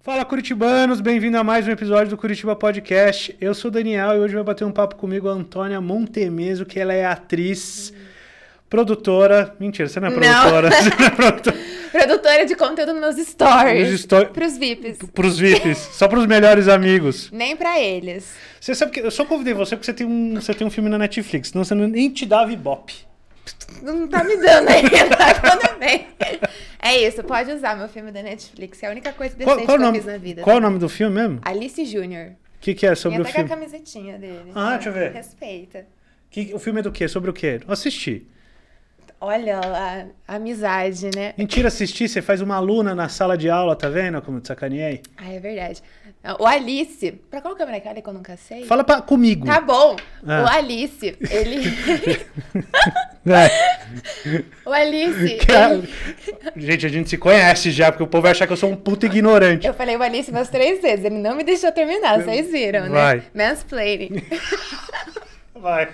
Fala Curitibanos, bem-vindo a mais um episódio do Curitiba Podcast. Eu sou o Daniel e hoje vai bater um papo comigo a Antônia Montemeso, que ela é atriz, produtora. Mentira, você não é produtora. Não. Você não é produtora. produtora de conteúdo nos stories. Nos stories. Pros VIPs. Pros VIPs. só pros melhores amigos. Nem pra eles. Você sabe que eu só convidei você porque você tem um, você tem um filme na Netflix, senão você nem te dava ibope não tá me dando ainda. Tá Tudo bem. É isso, pode usar meu filme da Netflix. É a única coisa decente qual, qual que nome, eu fiz na vida. Qual o nome do filme mesmo? Alice Jr. O que, que é sobre o filme? Vem até a camisetinha dele. Ah, deixa eu ver. Respeita. Que, o filme é do quê? Sobre o quê? Assisti. Olha lá, amizade, né? Mentira, assistir, você faz uma aluna na sala de aula, tá vendo como te sacaneei? Ah, é verdade. Ah, o Alice. Pra qual câmera é que olha que eu nunca sei? Fala pra, comigo. Tá bom. Ah. O Alice, ele. É. O Alice. Ele... Gente, a gente se conhece já, porque o povo vai achar que eu sou um puto ignorante. Eu falei o Alice umas três vezes, ele não me deixou terminar, vocês viram, né? vai. né? Mansplaining. Vai.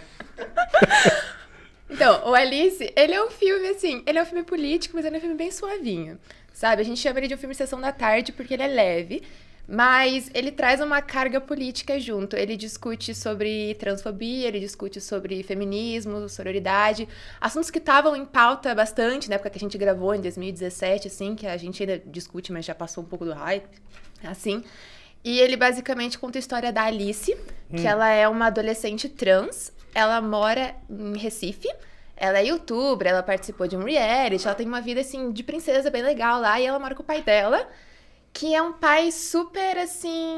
Então, o Alice, ele é um filme, assim, ele é um filme político, mas ele é um filme bem suavinho, sabe? A gente chama ele de um filme de sessão da tarde porque ele é leve mas ele traz uma carga política junto. Ele discute sobre transfobia, ele discute sobre feminismo, sororidade, assuntos que estavam em pauta bastante na época que a gente gravou, em 2017, assim, que a gente ainda discute, mas já passou um pouco do hype, assim. E ele basicamente conta a história da Alice, hum. que ela é uma adolescente trans, ela mora em Recife. Ela é youtuber, ela participou de um reality, ela tem uma vida assim de princesa bem legal lá e ela mora com o pai dela que é um pai super, assim,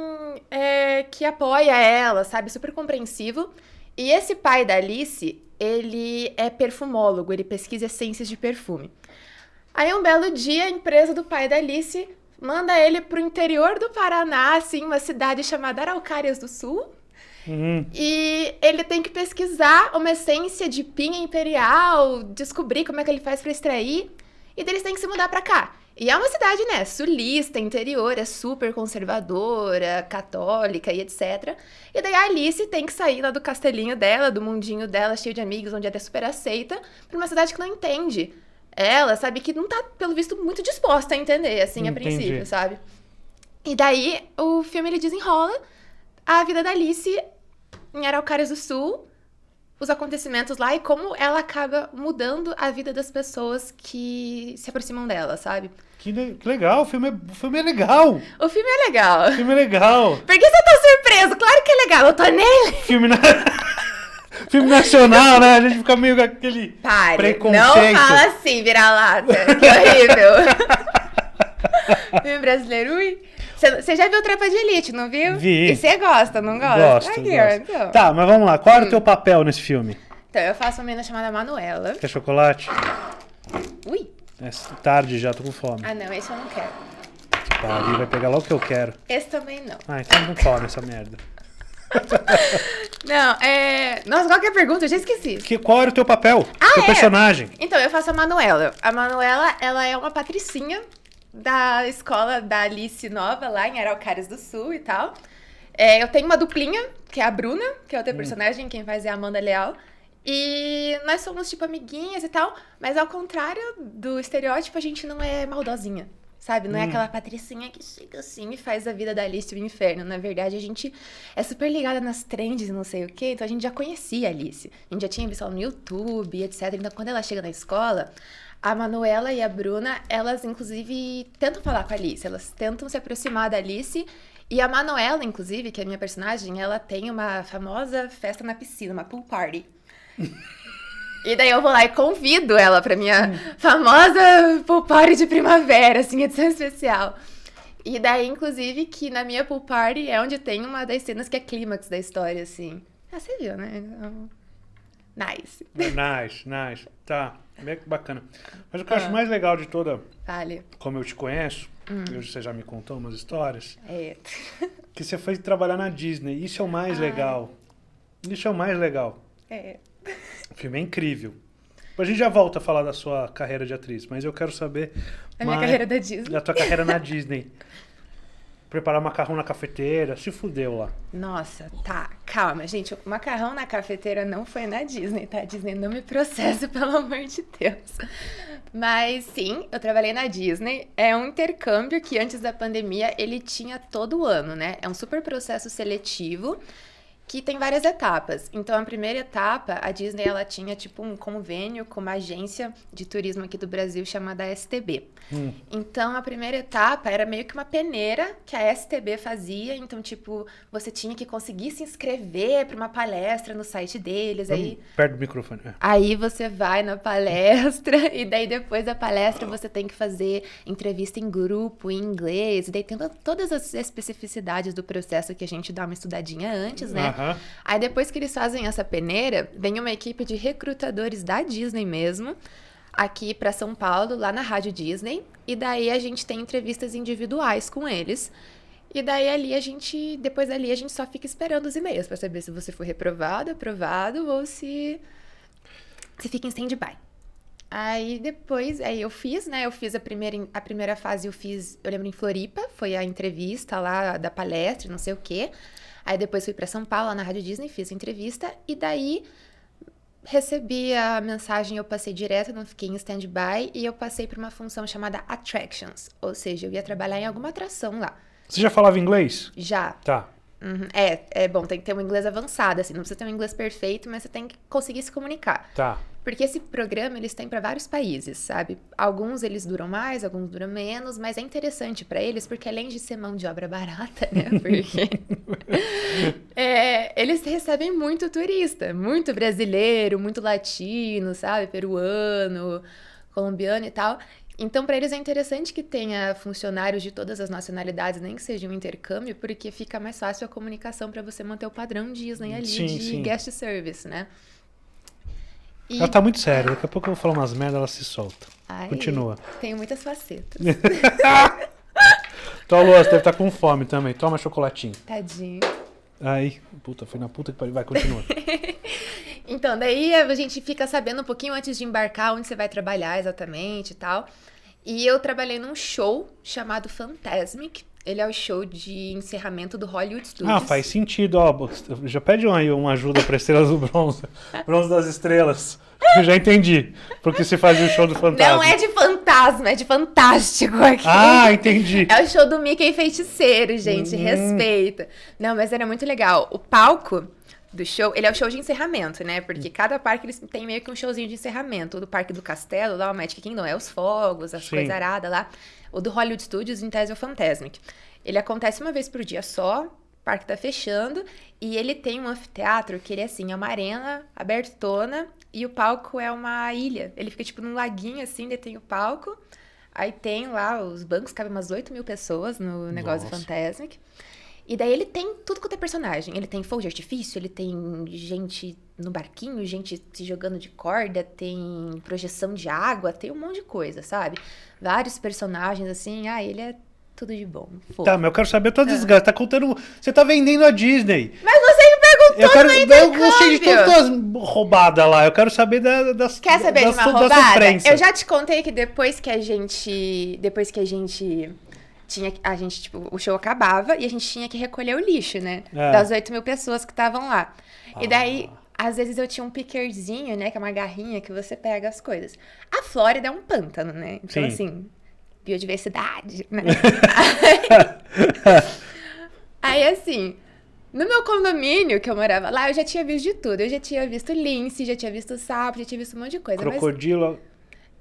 é, que apoia ela, sabe? Super compreensivo. E esse pai da Alice, ele é perfumólogo, ele pesquisa essências de perfume. Aí um belo dia, a empresa do pai da Alice manda ele pro interior do Paraná, assim, uma cidade chamada Araucárias do Sul. Uhum. E ele tem que pesquisar uma essência de pinha imperial, descobrir como é que ele faz para extrair. E eles têm que se mudar para cá. E é uma cidade, né, sulista, interior, é super conservadora, católica e etc. E daí a Alice tem que sair lá do castelinho dela, do mundinho dela, cheio de amigos, onde é super aceita, pra uma cidade que não entende. Ela sabe que não tá, pelo visto, muito disposta a entender, assim, Entendi. a princípio, sabe? E daí o filme ele desenrola a vida da Alice em Araucárias do Sul, os acontecimentos lá e como ela acaba mudando a vida das pessoas que se aproximam dela, sabe? Que, que legal, o filme, é, o filme é legal. O filme é legal. O filme é legal. Por que você tá surpreso? Claro que é legal, eu tô nele. Filme na... filme nacional, né? A gente fica meio com aquele Pare, preconceito. Não fala assim, vira-lata. Que é horrível. filme brasileiro, ui. Você já viu Tropa de Elite, não viu? Vi. E você gosta, não gosta? Gosto, gosto. Então. Tá, mas vamos lá. Qual era é o hum. teu papel nesse filme? Então, eu faço uma menina chamada Manuela. Quer chocolate? Ui. É tarde já, tô com fome. Ah, não, esse eu não quero. Que tá, vai pegar lá o que eu quero. Esse também não. Ah, então não come essa merda. não, é. Nossa, qual que é a pergunta? Eu já esqueci. Que, qual era o teu papel? Ah, teu é? personagem? Então, eu faço a Manuela. A Manuela, ela é uma patricinha da escola da Alice Nova, lá em Araucárias do Sul e tal. É, eu tenho uma duplinha, que é a Bruna, que é outra hum. personagem, quem faz é a Amanda Leal. E nós somos, tipo, amiguinhas e tal, mas ao contrário do estereótipo, a gente não é maldosinha. Sabe? Não é hum. é aquela patricinha que chega assim e faz a vida da Alice o inferno. Na verdade, a gente é super ligada nas trends e não sei o quê, então a gente já conhecia a Alice. A gente já tinha visto ela no YouTube, etc. Então, quando ela chega na escola, a Manuela e a Bruna, elas inclusive tentam falar com a Alice, elas tentam se aproximar da Alice. E a Manuela, inclusive, que é a minha personagem, ela tem uma famosa festa na piscina, uma pool party. E daí eu vou lá e convido ela pra minha famosa pool party de primavera, assim, edição especial. E daí, inclusive, que na minha pool party é onde tem uma das cenas que é clímax da história, assim. Ah, você viu, né? Então, nice. É, nice, nice. Tá, bem bacana. Mas o que eu acho ah. mais legal de toda... Como eu te conheço, hum. você já me contou umas histórias. É. Que você foi trabalhar na Disney. Isso é o mais Ai. Ah. legal. Isso é o mais legal. É filme é incrível. A gente já volta a falar da sua carreira de atriz, mas eu quero saber. A minha carreira da Disney. Da tua carreira na Disney. Preparar macarrão na cafeteira, se fudeu lá. Nossa, tá, calma, gente. O macarrão na cafeteira não foi na Disney, tá? Disney não me processa, pelo amor de Deus. Mas sim, eu trabalhei na Disney. É um intercâmbio que antes da pandemia ele tinha todo ano, né? É um super processo seletivo que tem várias etapas. Então, a primeira etapa, a Disney ela tinha tipo um convênio com uma agência de turismo aqui do Brasil chamada STB. Hum. Então, a primeira etapa era meio que uma peneira que a STB fazia. Então, tipo, você tinha que conseguir se inscrever para uma palestra no site deles. aí perto do microfone. É. Aí você vai na palestra e daí depois da palestra você tem que fazer entrevista em grupo em inglês. E daí tem todas as especificidades do processo que a gente dá uma estudadinha antes, né? Ah. Uhum. Aí depois que eles fazem essa peneira, vem uma equipe de recrutadores da Disney mesmo aqui para São Paulo, lá na Rádio Disney, e daí a gente tem entrevistas individuais com eles. E daí ali a gente, depois ali a gente só fica esperando os e-mails para saber se você foi reprovado, aprovado ou se se fica em stand-by. Aí depois, aí eu fiz, né? Eu fiz a primeira, a primeira fase, eu fiz, eu lembro em Floripa, foi a entrevista lá da palestra, não sei o quê. Aí depois fui para São Paulo, na Rádio Disney, fiz entrevista e daí recebi a mensagem, eu passei direto, não fiquei em stand-by e eu passei para uma função chamada attractions, ou seja, eu ia trabalhar em alguma atração lá. Você já falava inglês? Já. Tá. Uhum. É, é bom, tem que ter um inglês avançado, assim, não precisa ter um inglês perfeito, mas você tem que conseguir se comunicar. Tá. Porque esse programa eles têm para vários países, sabe? Alguns eles duram mais, alguns duram menos, mas é interessante para eles porque além de ser mão de obra barata, né? Porque é, eles recebem muito turista, muito brasileiro, muito latino, sabe? Peruano, colombiano e tal. Então, para eles é interessante que tenha funcionários de todas as nacionalidades, nem que seja um intercâmbio, porque fica mais fácil a comunicação para você manter o padrão Disney ali sim, de sim. guest service, né? E... Ela tá muito séria, daqui a pouco eu vou falar umas merdas, ela se solta. Ai, Continua. Tenho muitas facetas. Tua então, Lua, deve estar tá com fome também. Toma chocolatinho. Tadinho. Aí, puta, foi na puta que pariu. Vai, continua. Então, daí a gente fica sabendo um pouquinho antes de embarcar onde você vai trabalhar exatamente e tal. E eu trabalhei num show chamado Fantasmic. Ele é o show de encerramento do Hollywood Studios. Ah, faz sentido, ó. Já pede uma, uma ajuda para Estrelas do Bronze. Bronze das Estrelas. Eu já entendi. Porque se fazia o show do fantasma. Não é de fantasma, é de fantástico aqui. Ah, entendi. É o show do Mickey Feiticeiro, gente. Hum. Respeita. Não, mas era muito legal. O palco do show, ele é o show de encerramento, né? Porque hum. cada parque eles tem meio que um showzinho de encerramento. O do Parque do Castelo, lá o Magic Kingdom, é os fogos, as coisas aradas lá. O do Hollywood Studios, em tese, é o Fantasmic. Ele acontece uma vez por dia só, o parque tá fechando, e ele tem um anfiteatro que ele é assim, é uma arena abertona, e o palco é uma ilha. Ele fica tipo num laguinho assim, ele tem o palco. Aí tem lá os bancos, cabe umas 8 mil pessoas no negócio Fantasmic. E daí ele tem tudo quanto é personagem. Ele tem fogo de artifício, ele tem gente no barquinho, gente se jogando de corda, tem projeção de água, tem um monte de coisa, sabe? Vários personagens, assim, ah, ele é tudo de bom. Fofo. Tá, mas eu quero saber a tua desgraça. Tá contando. Você tá vendendo a Disney. Mas você me perguntou, eu quero, saber Eu gostei de todas as roubadas lá. Eu quero saber da, das. Quer saber da, de uma roubada? eu já te contei que depois que a gente. Depois que a gente tinha a gente, tipo, o show acabava e a gente tinha que recolher o lixo, né? É. Das 8 mil pessoas que estavam lá. Ah. E daí, às vezes eu tinha um pickerzinho, né? Que é uma garrinha que você pega as coisas. A Flórida é um pântano, né? Então, Sim. assim, biodiversidade, né? aí, aí, assim, no meu condomínio que eu morava lá, eu já tinha visto de tudo. Eu já tinha visto lince, já tinha visto sapo, já tinha visto um monte de coisa. Crocodilo. Mas...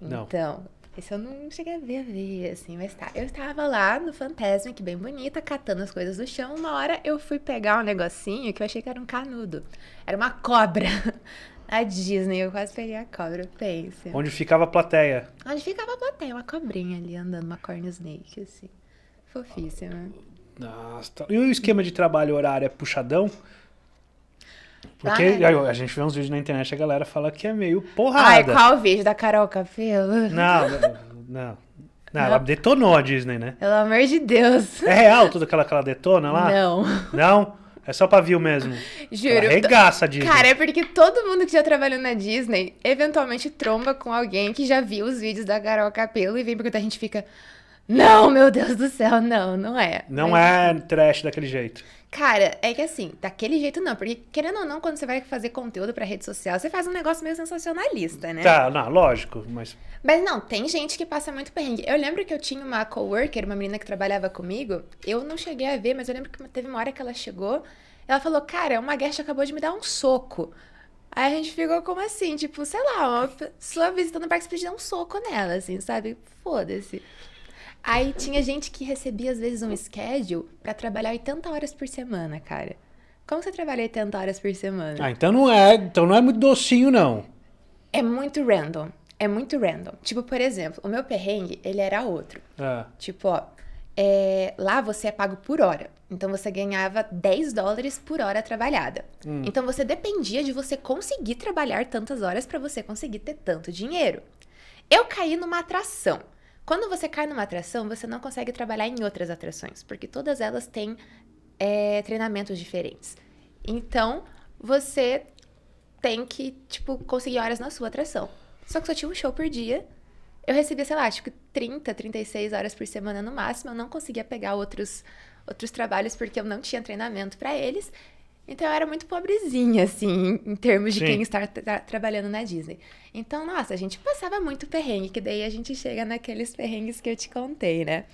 Não. Então, esse eu não cheguei a ver, a ver, assim, mas tá. Eu estava lá no Fantasmic, bem bonita, catando as coisas do chão. Uma hora eu fui pegar um negocinho que eu achei que era um canudo. Era uma cobra. A Disney, eu quase peguei a cobra, pensa. Onde ficava a plateia? Onde ficava a plateia, uma cobrinha ali andando, uma corn snake, assim. Fofíssima. Nossa, e o esquema de trabalho horário é puxadão? Porque ah, é. a gente vê uns vídeos na internet a galera fala que é meio porrada. Ai, qual o vídeo da Carol Capello Não, não. Não, ela detonou a Disney, né? Pelo amor de Deus. É real tudo aquela que ela detona lá? Não. Não? É só pavio mesmo. Juro. Ela arregaça a Disney. Cara, é porque todo mundo que já trabalhou na Disney eventualmente tromba com alguém que já viu os vídeos da Carol Capelo e vem perguntar, a gente fica. Não, meu Deus do céu, não, não é. Não é trash daquele jeito. Cara, é que assim, daquele jeito não, porque querendo ou não, quando você vai fazer conteúdo pra rede social, você faz um negócio meio sensacionalista, né? Tá, não, lógico, mas. Mas não, tem gente que passa muito perrengue. Eu lembro que eu tinha uma coworker, uma menina que trabalhava comigo, eu não cheguei a ver, mas eu lembro que teve uma hora que ela chegou, ela falou: Cara, uma guest acabou de me dar um soco. Aí a gente ficou como assim, tipo, sei lá, uma pessoa visitando o parque, você pediu um soco nela, assim, sabe? Foda-se. Aí tinha gente que recebia, às vezes, um schedule para trabalhar 80 horas por semana, cara. Como você trabalha 80 horas por semana? Ah, então não é, então não é muito docinho, não. É muito random. É muito random. Tipo, por exemplo, o meu perrengue, ele era outro. É. Tipo, ó, é, lá você é pago por hora. Então você ganhava 10 dólares por hora trabalhada. Hum. Então você dependia de você conseguir trabalhar tantas horas para você conseguir ter tanto dinheiro. Eu caí numa atração. Quando você cai numa atração, você não consegue trabalhar em outras atrações, porque todas elas têm é, treinamentos diferentes. Então, você tem que, tipo, conseguir horas na sua atração. Só que só tinha um show por dia. Eu recebia, sei lá, acho que 30, 36 horas por semana no máximo. Eu não conseguia pegar outros, outros trabalhos porque eu não tinha treinamento para eles. Então eu era muito pobrezinha, assim, em termos de Sim. quem está tra trabalhando na Disney. Então, nossa, a gente passava muito perrengue, que daí a gente chega naqueles perrengues que eu te contei, né?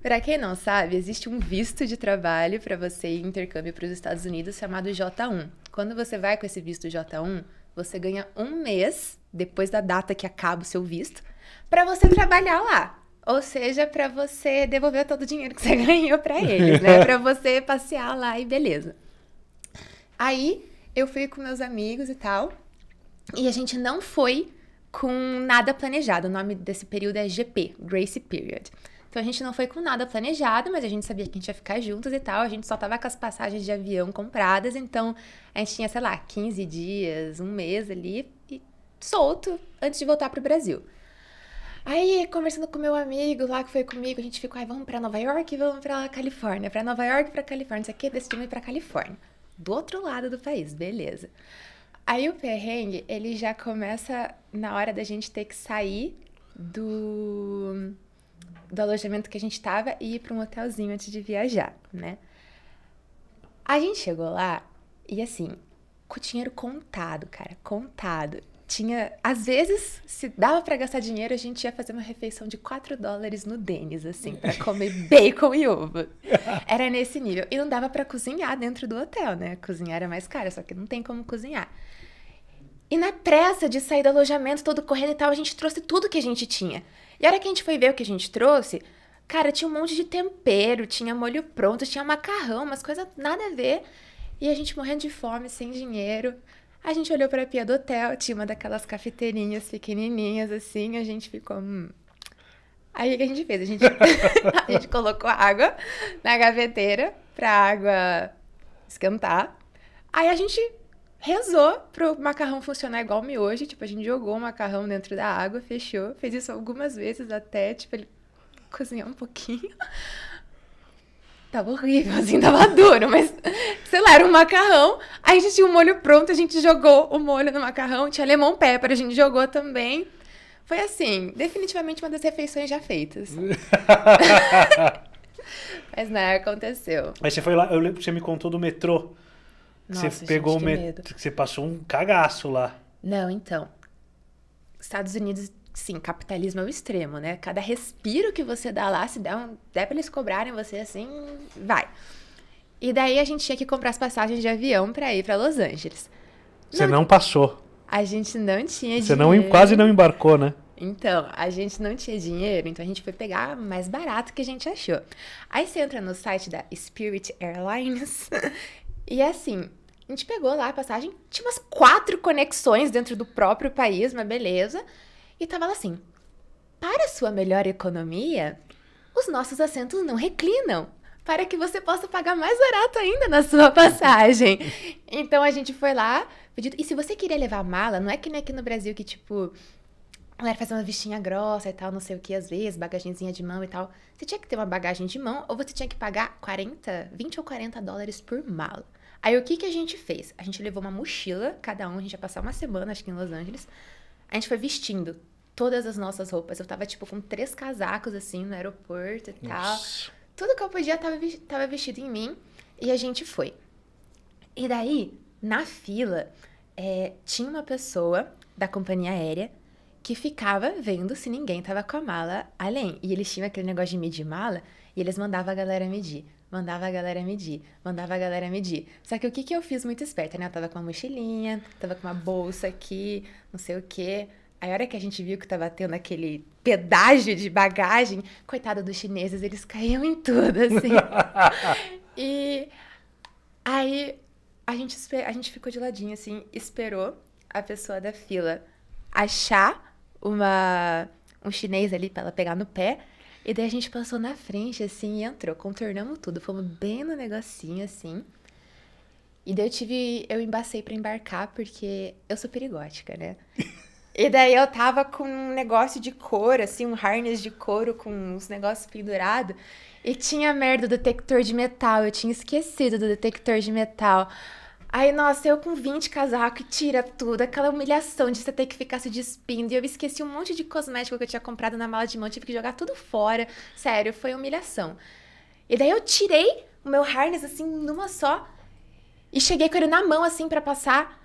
Para quem não sabe, existe um visto de trabalho para você ir intercâmbio para os Estados Unidos chamado J1. Quando você vai com esse visto J1, você ganha um mês depois da data que acaba o seu visto para você trabalhar lá. Ou seja, para você devolver todo o dinheiro que você ganhou para eles, né? Para você passear lá e beleza. Aí eu fui com meus amigos e tal. E a gente não foi com nada planejado. O nome desse período é GP, Grace Period. Então a gente não foi com nada planejado, mas a gente sabia que a gente ia ficar juntos e tal. A gente só tava com as passagens de avião compradas, então a gente tinha, sei lá, 15 dias, um mês ali, e solto antes de voltar pro Brasil. Aí, conversando com meu amigo lá que foi comigo, a gente ficou, ai, vamos pra Nova York, vamos pra Califórnia, pra Nova York, pra Califórnia, isso aqui, decidimos ir pra Califórnia do outro lado do país, beleza. Aí o perrengue, ele já começa na hora da gente ter que sair do, do alojamento que a gente estava e ir para um hotelzinho antes de viajar, né? A gente chegou lá e assim, com o dinheiro contado, cara, contado tinha, às vezes, se dava para gastar dinheiro, a gente ia fazer uma refeição de 4 dólares no Denis, assim, para comer bacon e ovo. Era nesse nível. E não dava para cozinhar dentro do hotel, né? Cozinhar era mais caro, só que não tem como cozinhar. E na pressa de sair do alojamento, todo correndo e tal, a gente trouxe tudo que a gente tinha. E a hora que a gente foi ver o que a gente trouxe, cara, tinha um monte de tempero, tinha molho pronto, tinha macarrão, umas coisas nada a ver. E a gente morrendo de fome, sem dinheiro. A gente olhou para a pia do hotel, tinha uma daquelas cafeteirinhas pequenininhas assim, a gente ficou. Hum. Aí o que a gente fez? A gente, a gente colocou água na gaveteira para água esquentar. Aí a gente rezou pro macarrão funcionar igual hoje. Tipo, a gente jogou o macarrão dentro da água, fechou. Fez isso algumas vezes até, tipo, ele cozinhar um pouquinho tava horrível, assim, tava duro, mas sei lá, era um macarrão. Aí a gente tinha o molho pronto, a gente jogou o molho no macarrão, tinha lemon pepper, a gente jogou também. Foi assim, definitivamente uma das refeições já feitas. mas não, aconteceu. Aí você foi lá, eu lembro que você me contou do metrô. Nossa, você gente, pegou o metrô. Você passou um cagaço lá. Não, então. Estados Unidos sim, capitalismo é o extremo, né? Cada respiro que você dá lá, se der, um, der pra eles cobrarem você assim, vai. E daí a gente tinha que comprar as passagens de avião para ir para Los Angeles. Você não, não, passou. A gente não tinha você dinheiro. Você não, quase não embarcou, né? Então, a gente não tinha dinheiro, então a gente foi pegar mais barato que a gente achou. Aí você entra no site da Spirit Airlines e assim, a gente pegou lá a passagem, tinha umas quatro conexões dentro do próprio país, mas beleza. E tava lá assim: Para sua melhor economia, os nossos assentos não reclinam. Para que você possa pagar mais barato ainda na sua passagem. Então a gente foi lá, pedido. E se você queria levar mala, não é que nem aqui no Brasil que, tipo, a galera faz uma vestinha grossa e tal, não sei o que, às vezes, bagagenzinha de mão e tal. Você tinha que ter uma bagagem de mão ou você tinha que pagar 40, 20 ou 40 dólares por mala. Aí o que, que a gente fez? A gente levou uma mochila, cada um, a gente ia passar uma semana, acho que em Los Angeles. A gente foi vestindo todas as nossas roupas. Eu tava, tipo, com três casacos, assim, no aeroporto e Nossa. tal. Tudo que eu podia tava, tava vestido em mim. E a gente foi. E daí, na fila, é, tinha uma pessoa da companhia aérea que ficava vendo se ninguém tava com a mala além. E eles tinham aquele negócio de medir mala e eles mandavam a galera medir. Mandava a galera medir, mandava a galera medir. Só que o que, que eu fiz muito esperta, né? Eu tava com uma mochilinha, tava com uma bolsa aqui, não sei o quê. A hora que a gente viu que tava tendo aquele pedágio de bagagem, coitado dos chineses, eles caíam em tudo, assim. e aí a gente, a gente ficou de ladinho, assim, esperou a pessoa da fila achar uma, um chinês ali para ela pegar no pé. E daí a gente passou na frente, assim, e entrou, contornamos tudo, fomos bem no negocinho, assim. E daí eu tive. Eu embacei para embarcar, porque eu sou perigótica, né? E daí eu tava com um negócio de couro, assim, um harness de couro com uns negócios pendurados. E tinha merda do detector de metal. Eu tinha esquecido do detector de metal. Aí, nossa, eu com 20 casaco e tira tudo, aquela humilhação de você ter que ficar se despindo. E eu esqueci um monte de cosmético que eu tinha comprado na mala de mão, tive que jogar tudo fora. Sério, foi humilhação. E daí eu tirei o meu harness, assim, numa só, e cheguei com ele na mão, assim, para passar.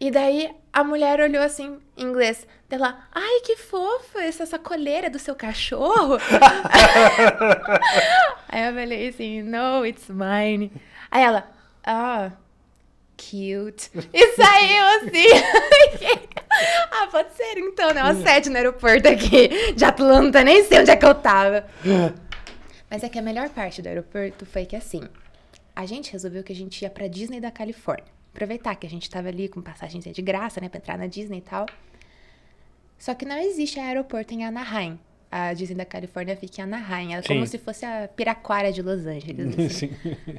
E daí a mulher olhou assim, em inglês, dela, ai, que fofa essa, essa coleira do seu cachorro. Aí eu falei assim, no, it's mine. Aí ela, ah. Oh, cute. E saiu assim. ah, pode ser então, né? Uma sede no aeroporto aqui de Atlanta, nem sei onde é que eu tava. Mas é que a melhor parte do aeroporto foi que assim, a gente resolveu que a gente ia pra Disney da Califórnia. Aproveitar que a gente tava ali com passagens de graça, né, pra entrar na Disney e tal. Só que não existe aeroporto em Anaheim. A Disney da Califórnia fica em Anaheim. É como se fosse a Piraquara de Los Angeles. Assim. Sim.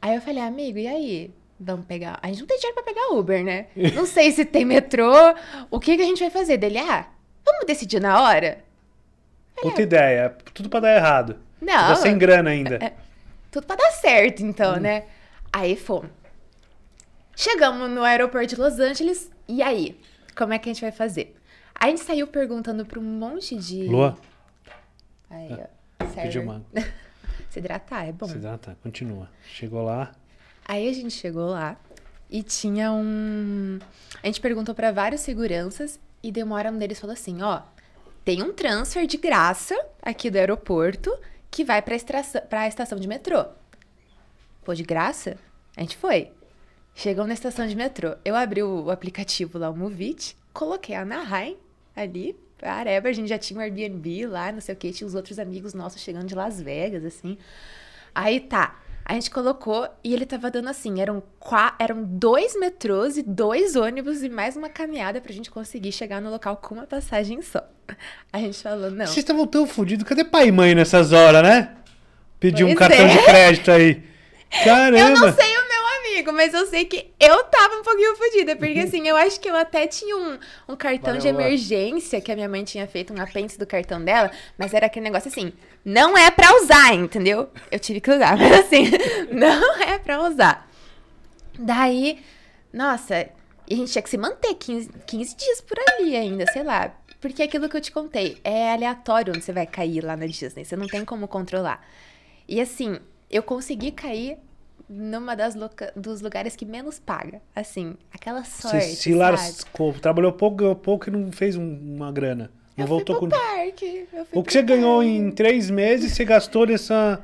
Aí eu falei, amigo, e aí? Vamos pegar. A gente não tem dinheiro pra pegar Uber, né? Não sei se tem metrô. O que, que a gente vai fazer? Dele, ah, vamos decidir na hora? É. Puta é. ideia. Tudo pra dar errado. Não. Tô sem grana ainda. É, é, tudo pra dar certo, então, hum. né? Aí fomos. Chegamos no aeroporto de Los Angeles. E aí? Como é que a gente vai fazer? a gente saiu perguntando pra um monte de. Lua? Aí, ó. Ah, pediu uma. Se hidratar, é bom. Se hidratar, continua. Chegou lá. Aí a gente chegou lá e tinha um. A gente perguntou para vários seguranças e demora um deles falou assim: ó, tem um transfer de graça aqui do aeroporto que vai pra, a pra estação de metrô. Pô, de graça? A gente foi. Chegou na estação de metrô. Eu abri o aplicativo lá, o Movit, coloquei a Anaheim ali, a Areva, a gente já tinha um Airbnb lá, não sei o que, tinha os outros amigos nossos chegando de Las Vegas, assim. Aí tá, a gente colocou e ele tava dando assim, eram, quatro, eram dois metrôs e dois ônibus e mais uma caminhada pra gente conseguir chegar no local com uma passagem só. A gente falou, não. Vocês estavam tão fodidos, cadê pai e mãe nessas horas, né? Pedir um cartão é. de crédito aí. Caramba! Eu não sei o comigo, mas eu sei que eu tava um pouquinho fodida, porque uhum. assim, eu acho que eu até tinha um, um cartão Valeu, de emergência que a minha mãe tinha feito, um apêndice do cartão dela, mas era aquele negócio assim, não é pra usar, entendeu? Eu tive que usar, mas assim, não é pra usar. Daí, nossa, e a gente tinha que se manter 15, 15 dias por ali ainda, sei lá. Porque é aquilo que eu te contei, é aleatório onde você vai cair lá na Disney, você não tem como controlar. E assim, eu consegui cair numa das loca... dos lugares que menos paga. Assim, aquela sorte. Se, lascou, trabalhou pouco, pouco e não fez uma grana. Não eu voltou com. Parque, o que você parque. ganhou em três meses, você gastou nessa,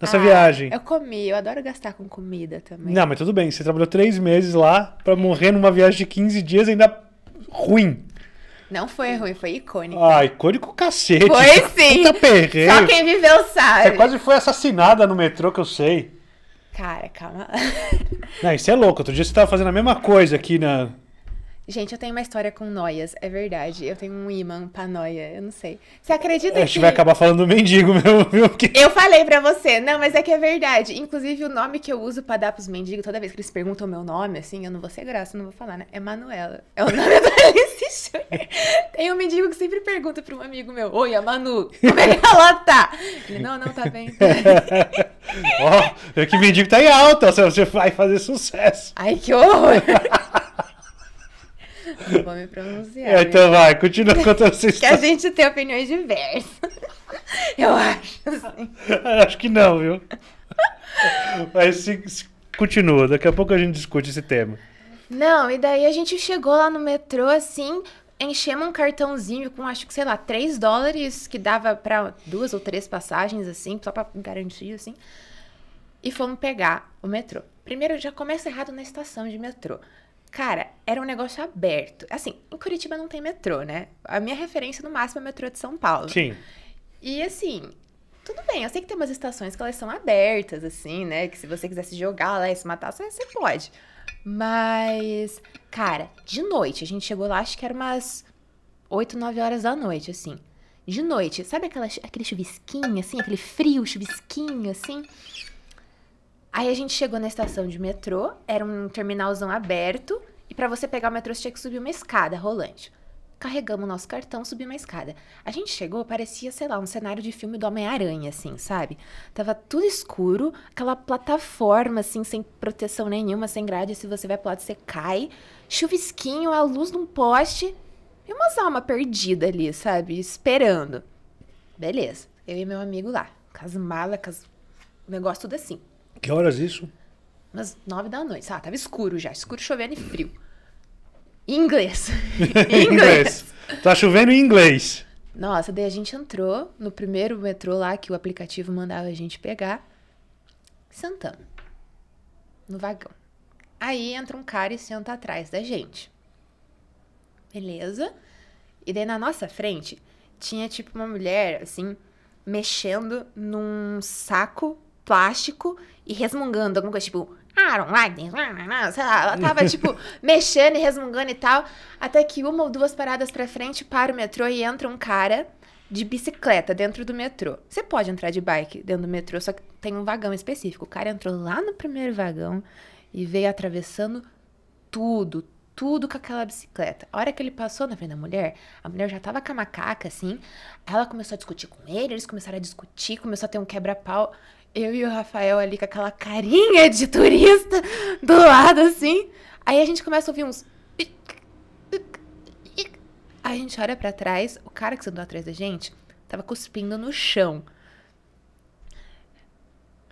nessa ah, viagem. Eu comi, eu adoro gastar com comida também. Não, mas tudo bem, você trabalhou três meses lá pra morrer numa viagem de 15 dias ainda ruim. Não foi ruim, foi icônico. Ah, icônico cacete. Foi sim. Puta perreiro. Só quem viveu sabe. Você quase foi assassinada no metrô, que eu sei. Cara, calma. Não, isso é louco. Outro dia você tava fazendo a mesma coisa aqui na, Gente, eu tenho uma história com noias, é verdade. Eu tenho um imã pra noia, eu não sei. Você é, acredita que... A gente vai acabar falando do mendigo mesmo, viu? Porque... Eu falei pra você, não, mas é que é verdade. Inclusive, o nome que eu uso pra dar pros mendigos, toda vez que eles perguntam o meu nome, assim, eu não vou ser graça, não vou falar, né? É Manuela. É o nome da Alice Tem um mendigo que sempre pergunta pra um amigo meu, Oi, a é Manu, como é que ela tá? Ele, não, não, tá bem. Ó, oh, que mendigo tá em alta, você vai fazer sucesso. Ai, que horror! Não vou me pronunciar. É, então né? vai, continua contando essa história. que a gente tem opiniões diversas. Eu acho, assim. Acho que não, viu? Mas se, se, continua, daqui a pouco a gente discute esse tema. Não, e daí a gente chegou lá no metrô, assim, enchemos um cartãozinho com, acho que, sei lá, 3 dólares, que dava para duas ou três passagens, assim, só pra garantir, assim. E fomos pegar o metrô. Primeiro, já começa errado na estação de metrô. Cara, era um negócio aberto. Assim, em Curitiba não tem metrô, né? A minha referência no máximo é o metrô de São Paulo. Sim. E assim, tudo bem, eu sei que tem umas estações que elas são abertas, assim, né? Que se você quiser se jogar lá e se matar, você, você pode. Mas, cara, de noite, a gente chegou lá, acho que era umas 8, 9 horas da noite, assim. De noite, sabe aquela, aquele chuvisquinho, assim? Aquele frio chuvisquinho, assim? Aí a gente chegou na estação de metrô, era um terminalzão aberto, e para você pegar o metrô você tinha que subir uma escada rolante. Carregamos o nosso cartão, subimos uma escada. A gente chegou, parecia, sei lá, um cenário de filme do Homem-Aranha, assim, sabe? Tava tudo escuro, aquela plataforma, assim, sem proteção nenhuma, sem grade. Se você vai pro lado, você cai. Chuvisquinho, a luz num poste. E umas almas perdidas ali, sabe? Esperando. Beleza. Eu e meu amigo lá, com as malas, com as... o negócio tudo assim. Que horas é isso? Umas nove da noite. Ah, tava escuro já. Escuro, chovendo e frio. Inglês. inglês. inglês. Tá chovendo em inglês. Nossa, daí a gente entrou no primeiro metrô lá que o aplicativo mandava a gente pegar. Sentamos. No vagão. Aí entra um cara e senta atrás da gente. Beleza. E daí na nossa frente tinha tipo uma mulher assim mexendo num saco plástico e resmungando alguma coisa, tipo, Aaron Lightning, sei lá, ela tava, tipo, mexendo e resmungando e tal, até que uma ou duas paradas pra frente para o metrô e entra um cara de bicicleta dentro do metrô. Você pode entrar de bike dentro do metrô, só que tem um vagão específico. O cara entrou lá no primeiro vagão e veio atravessando tudo, tudo com aquela bicicleta. A hora que ele passou na frente da mulher, a mulher já tava com a macaca, assim. Ela começou a discutir com ele, eles começaram a discutir, começou a ter um quebra-pau eu e o Rafael ali com aquela carinha de turista do lado, assim. Aí a gente começa a ouvir uns. a gente olha para trás, o cara que sentou atrás da gente tava cuspindo no chão.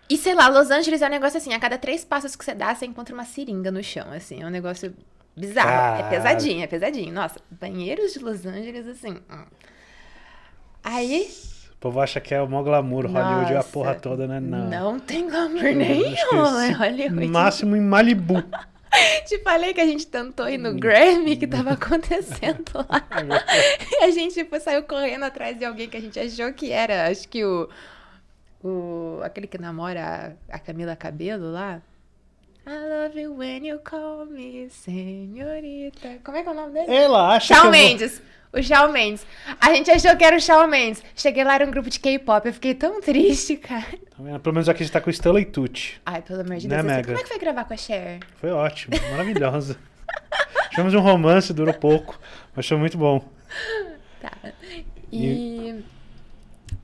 E sei lá, Los Angeles é um negócio assim, a cada três passos que você dá, você encontra uma seringa no chão, assim, é um negócio bizarro. Ah. É pesadinho, é pesadinho. Nossa, banheiros de Los Angeles, assim. Hum. Aí o povo acha que é o maior glamour, é Nossa, Hollywood a porra toda, né? Não. Não tem glamour nenhum, é Hollywood. Máximo em Malibu. Te falei que a gente tentou ir no Grammy que tava acontecendo lá. e a gente tipo, saiu correndo atrás de alguém que a gente achou que era, acho que o. o aquele que namora a Camila Cabelo lá. I love you when you call me, senhorita. Como é que é o nome dele? Ela acha Shawn que. Mendes. vou o Shawn Mendes. A gente achou que era o Shawn Mendes. Cheguei lá, era um grupo de K-pop. Eu fiquei tão triste, cara. Tá pelo menos aqui a gente tá com o Stanley Tucci. Ai, pelo amor de né, Deus. Mega? Como é que foi gravar com a Cher? Foi ótimo, maravilhosa. Tivemos um romance, durou pouco, mas foi muito bom. Tá. E... e...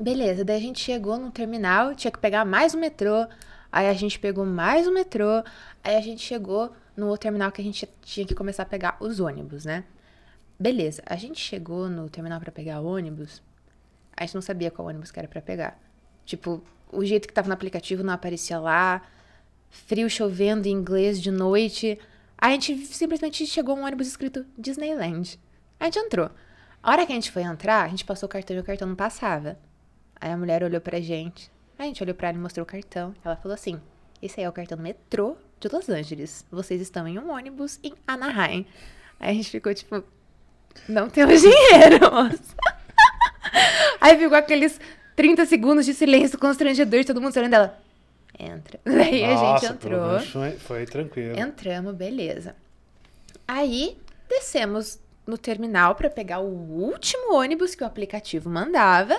Beleza, daí a gente chegou no terminal, tinha que pegar mais um metrô. Aí a gente pegou mais um metrô. Aí a gente chegou no terminal que a gente tinha que começar a pegar os ônibus, né? Beleza, a gente chegou no terminal para pegar ônibus. A gente não sabia qual ônibus que era para pegar. Tipo, o jeito que tava no aplicativo não aparecia lá. Frio chovendo em inglês de noite. A gente simplesmente chegou um ônibus escrito Disneyland. A gente entrou. A hora que a gente foi entrar, a gente passou o cartão e o cartão não passava. Aí a mulher olhou pra gente. A gente olhou pra ela e mostrou o cartão. Ela falou assim: Esse aí é o cartão do metrô de Los Angeles. Vocês estão em um ônibus em Anaheim. Aí a gente ficou tipo: não temos dinheiro, Aí ficou aqueles 30 segundos de silêncio constrangedor, todo mundo olhando ela. Entra. Daí Nossa, a gente entrou. Foi, foi tranquilo. Entramos, beleza. Aí descemos no terminal para pegar o último ônibus que o aplicativo mandava.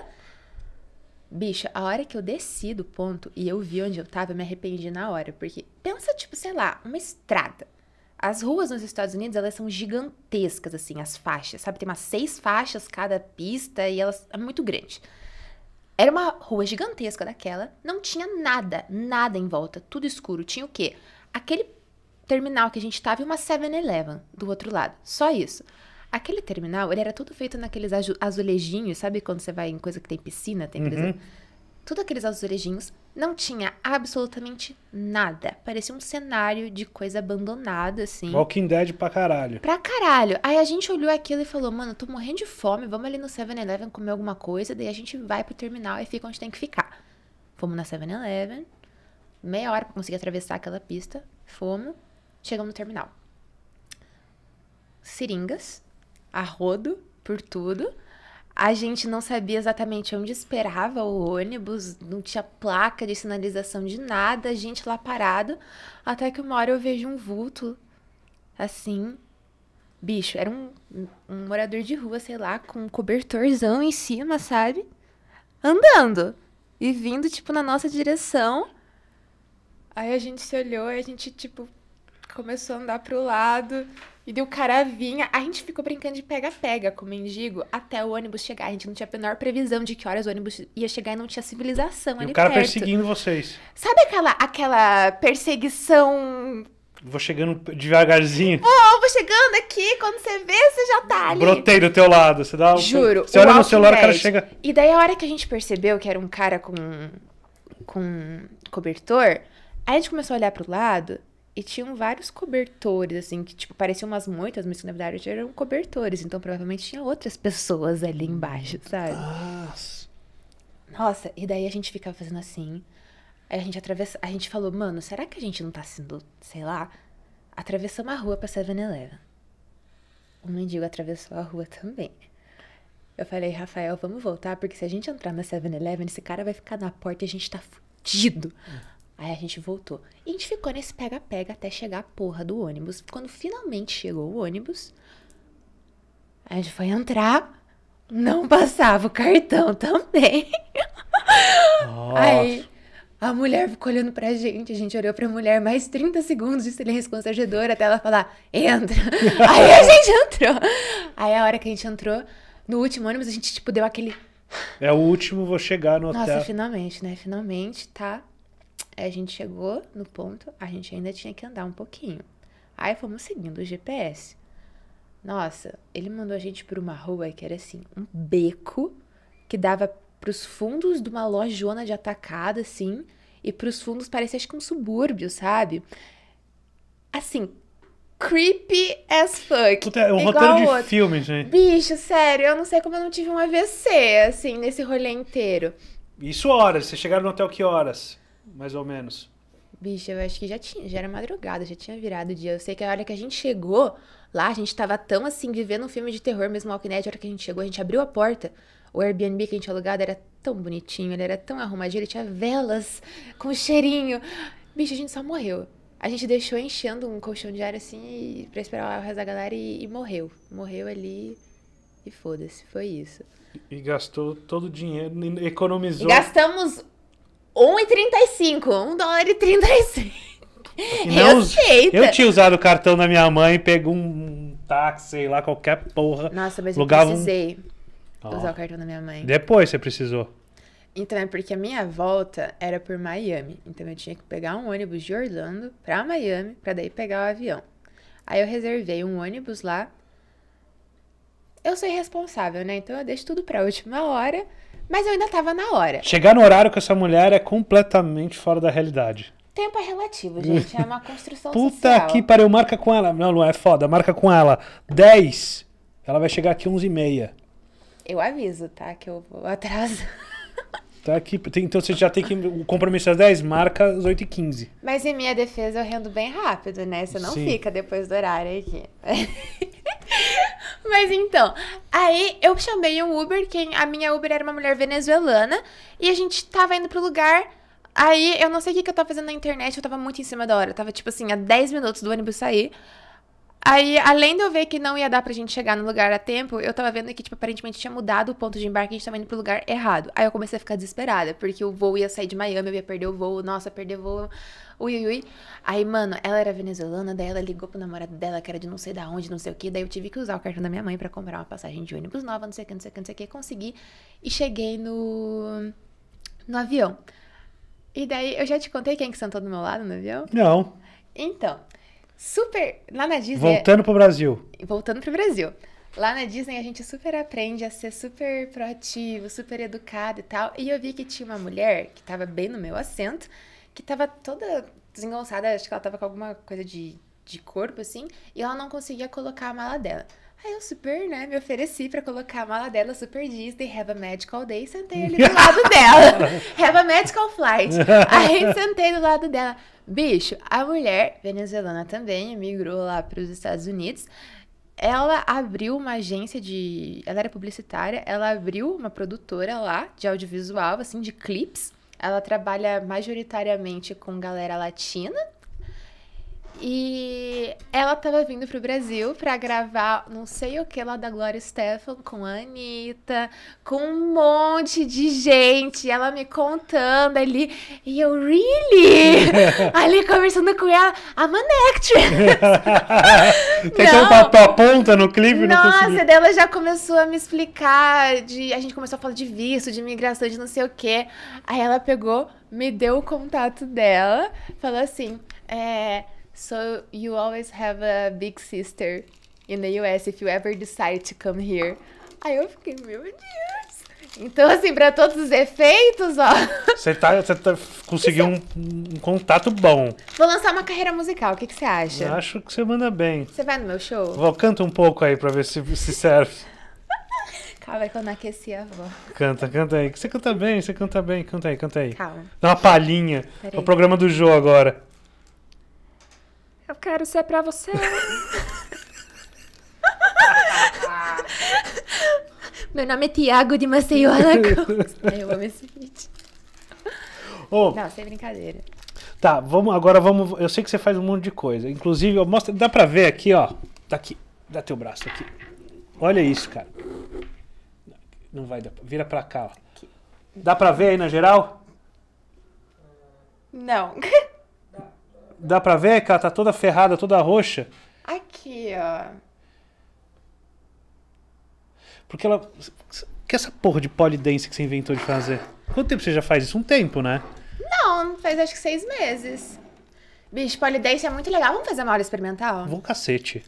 Bicha, a hora que eu desci do ponto e eu vi onde eu tava, eu me arrependi na hora. Porque pensa, tipo, sei lá, uma estrada. As ruas nos Estados Unidos, elas são gigantescas, assim, as faixas, sabe? Tem umas seis faixas cada pista e elas... é muito grande. Era uma rua gigantesca daquela, não tinha nada, nada em volta, tudo escuro. Tinha o quê? Aquele terminal que a gente tava e uma 7-Eleven do outro lado, só isso. Aquele terminal, ele era tudo feito naqueles azulejinhos, sabe quando você vai em coisa que tem piscina, tem uhum tudo aqueles azulejinhos, não tinha absolutamente nada. Parecia um cenário de coisa abandonada, assim. Walking Dead pra caralho. Pra caralho. Aí a gente olhou aquilo e falou, mano, tô morrendo de fome, vamos ali no 7-Eleven comer alguma coisa, daí a gente vai pro terminal e fica onde tem que ficar. Fomos na 7-Eleven, meia hora pra conseguir atravessar aquela pista, fomos, chegamos no terminal. Seringas, arrodo por tudo. A gente não sabia exatamente onde esperava o ônibus, não tinha placa de sinalização de nada, a gente lá parado. Até que uma hora eu vejo um vulto assim. Bicho, era um, um morador de rua, sei lá, com um cobertorzão em cima, sabe? Andando e vindo, tipo, na nossa direção. Aí a gente se olhou e a gente, tipo, começou a andar pro lado. E daí o cara vinha, a gente ficou brincando de pega-pega com o mendigo até o ônibus chegar. A gente não tinha a menor previsão de que horas o ônibus ia chegar e não tinha civilização e ali o cara perto. perseguindo vocês. Sabe aquela, aquela perseguição Vou chegando devagarzinho. Vou, vou chegando aqui, quando você vê, você já tá ali. Brotei do teu lado, você dá... Juro. Você olha no celular, o cara chega... E daí a hora que a gente percebeu que era um cara com, com cobertor, aí a gente começou a olhar pro lado, e tinham vários cobertores, assim, que, tipo, pareciam umas moitas, mas que na verdade eram cobertores. Então, provavelmente tinha outras pessoas ali embaixo, sabe? Nossa. Nossa, e daí a gente ficava fazendo assim. Aí a gente atravessa, a gente falou, mano, será que a gente não tá sendo, sei lá, atravessamos a rua pra 7-Eleven. O mendigo atravessou a rua também. Eu falei, Rafael, vamos voltar, porque se a gente entrar na 7-Eleven, esse cara vai ficar na porta e a gente tá fudido. Hum. Aí a gente voltou. E a gente ficou nesse pega-pega até chegar a porra do ônibus. Quando finalmente chegou o ônibus, a gente foi entrar, não passava o cartão também. Nossa. Aí a mulher ficou olhando pra gente, a gente olhou pra mulher mais 30 segundos de silêncio constrangedor até ela falar, entra. Aí a gente entrou. Aí a hora que a gente entrou, no último ônibus, a gente, tipo, deu aquele. É o último, vou chegar no hotel. Nossa, finalmente, né? Finalmente, tá a gente chegou no ponto, a gente ainda tinha que andar um pouquinho. Aí fomos seguindo o GPS. Nossa, ele mandou a gente por uma rua que era assim, um beco que dava pros fundos de uma lojona de atacado, assim, e pros fundos parecia acho que um subúrbio, sabe? Assim, creepy as fuck. Puta, é um roteiro de filme, gente. Bicho, sério, eu não sei como eu não tive um AVC, assim, nesse rolê inteiro. Isso horas, vocês chegaram no hotel que horas? mais ou menos? Bicho, eu acho que já tinha, já era madrugada, já tinha virado o dia. Eu sei que a hora que a gente chegou lá, a gente tava tão assim, vivendo um filme de terror mesmo, Walking Dead, a hora que a gente chegou, a gente abriu a porta, o Airbnb que a gente alugado era tão bonitinho, ele era tão arrumadinho, ele tinha velas com cheirinho. Bicho, a gente só morreu. A gente deixou enchendo um colchão de ar assim pra esperar o resto da galera e, e morreu. Morreu ali e foda-se, foi isso. E gastou todo o dinheiro, economizou. E gastamos 1,35, 1 dólar e 36. Não, Eu tinha usado o cartão da minha mãe, pegou um táxi, sei lá, qualquer porra. Nossa, mas eu precisei um... Tá usar oh. o cartão da minha mãe. Depois você precisou. Então é porque a minha volta era por Miami. Então eu tinha que pegar um ônibus de Orlando pra Miami, pra daí pegar o avião. Aí eu reservei um ônibus lá. Eu sou irresponsável, né? Então eu deixo tudo pra última hora. Mas eu ainda tava na hora. Chegar no horário com essa mulher é completamente fora da realidade. Tempo é relativo, gente. É uma construção Puta social. que pariu, marca com ela. Não, não é foda, marca com ela. 10. Ela vai chegar aqui 11 e meia. Eu aviso, tá? Que eu vou atraso. Tá aqui. Então você já tem que. O compromisso é às 10, marca às 8 e 15 Mas em minha defesa eu rendo bem rápido, né? Você não Sim. fica depois do horário aqui. Mas então, aí eu chamei um Uber, quem a minha Uber era uma mulher venezuelana, e a gente tava indo pro lugar. Aí eu não sei o que, que eu tava fazendo na internet, eu tava muito em cima da hora. Eu tava tipo assim, a 10 minutos do ônibus sair. Aí, além de eu ver que não ia dar pra gente chegar no lugar a tempo, eu tava vendo que, tipo, aparentemente tinha mudado o ponto de embarque e a gente tava indo pro lugar errado. Aí eu comecei a ficar desesperada, porque o voo ia sair de Miami, eu ia perder o voo, nossa, perder o voo, ui, ui, ui. Aí, mano, ela era venezuelana, daí ela ligou pro namorado dela, que era de não sei da onde, não sei o que, daí eu tive que usar o cartão da minha mãe para comprar uma passagem de ônibus nova, não sei o que, não sei o que, não sei o que, consegui e cheguei no, no avião. E daí, eu já te contei quem que sentou do meu lado no avião? Não. Então, super. Lá na Disney. É Voltando pro Brasil. Voltando pro Brasil. Lá na Disney a gente super aprende a ser super proativo, super educado e tal. E eu vi que tinha uma mulher que tava bem no meu assento, que tava toda desengonçada, acho que ela tava com alguma coisa de, de corpo assim, e ela não conseguia colocar a mala dela. Aí eu super, né, me ofereci pra colocar a mala dela super Disney, have a medical day, sentei ali do lado dela. have a medical flight. Aí sentei do lado dela. Bicho, a mulher venezuelana também migrou lá para os Estados Unidos. Ela abriu uma agência de. Ela era publicitária, ela abriu uma produtora lá de audiovisual, assim, de clips. Ela trabalha majoritariamente com galera latina e ela tava vindo pro Brasil pra gravar não sei o que lá da Glória Stefan com a Anitta, com um monte de gente. Ela me contando ali. E eu, really? ali conversando com ela, a an actress. Tem não, que ponta no clipe? Nossa, não dela já começou a me explicar. De, a gente começou a falar de visto, de imigração, de não sei o que. Aí ela pegou, me deu o contato dela, falou assim: é So you always have a big sister in the US if you ever decide to come here. Aí eu fiquei, meu Deus! Então, assim, para todos os efeitos, ó. Você tá, você tá, conseguiu Um, um, contato bom. Vou lançar uma carreira musical, o que, você acha? Eu acho que você manda bem. Você vai no meu show? Vou, canta um pouco aí pra ver se, se serve. Calma, é que eu não aqueci a voz. Canta, canta aí. Você canta bem, você canta bem, canta aí, canta aí. Calma. Dá uma palhinha. É o programa do Jô agora. Eu quero ser pra você. Meu nome é Tiago de Maceió Alagoas. Eu amo esse vídeo. Oh. Não, sem brincadeira. Tá, vamos agora vamos. Eu sei que você faz um monte de coisa. Inclusive, eu mostro, dá pra ver aqui, ó. Tá aqui. Dá teu braço aqui. Olha isso, cara. Não vai dar. Vira pra cá, ó. Dá pra ver aí na geral? Não. Dá pra ver que ela tá toda ferrada, toda roxa? Aqui, ó. Porque ela. Que essa porra de polidense que você inventou de fazer? Quanto tempo você já faz isso? Um tempo, né? Não, faz acho que seis meses. Bicho, polidense é muito legal. Vamos fazer uma hora experimental? Vou cacete.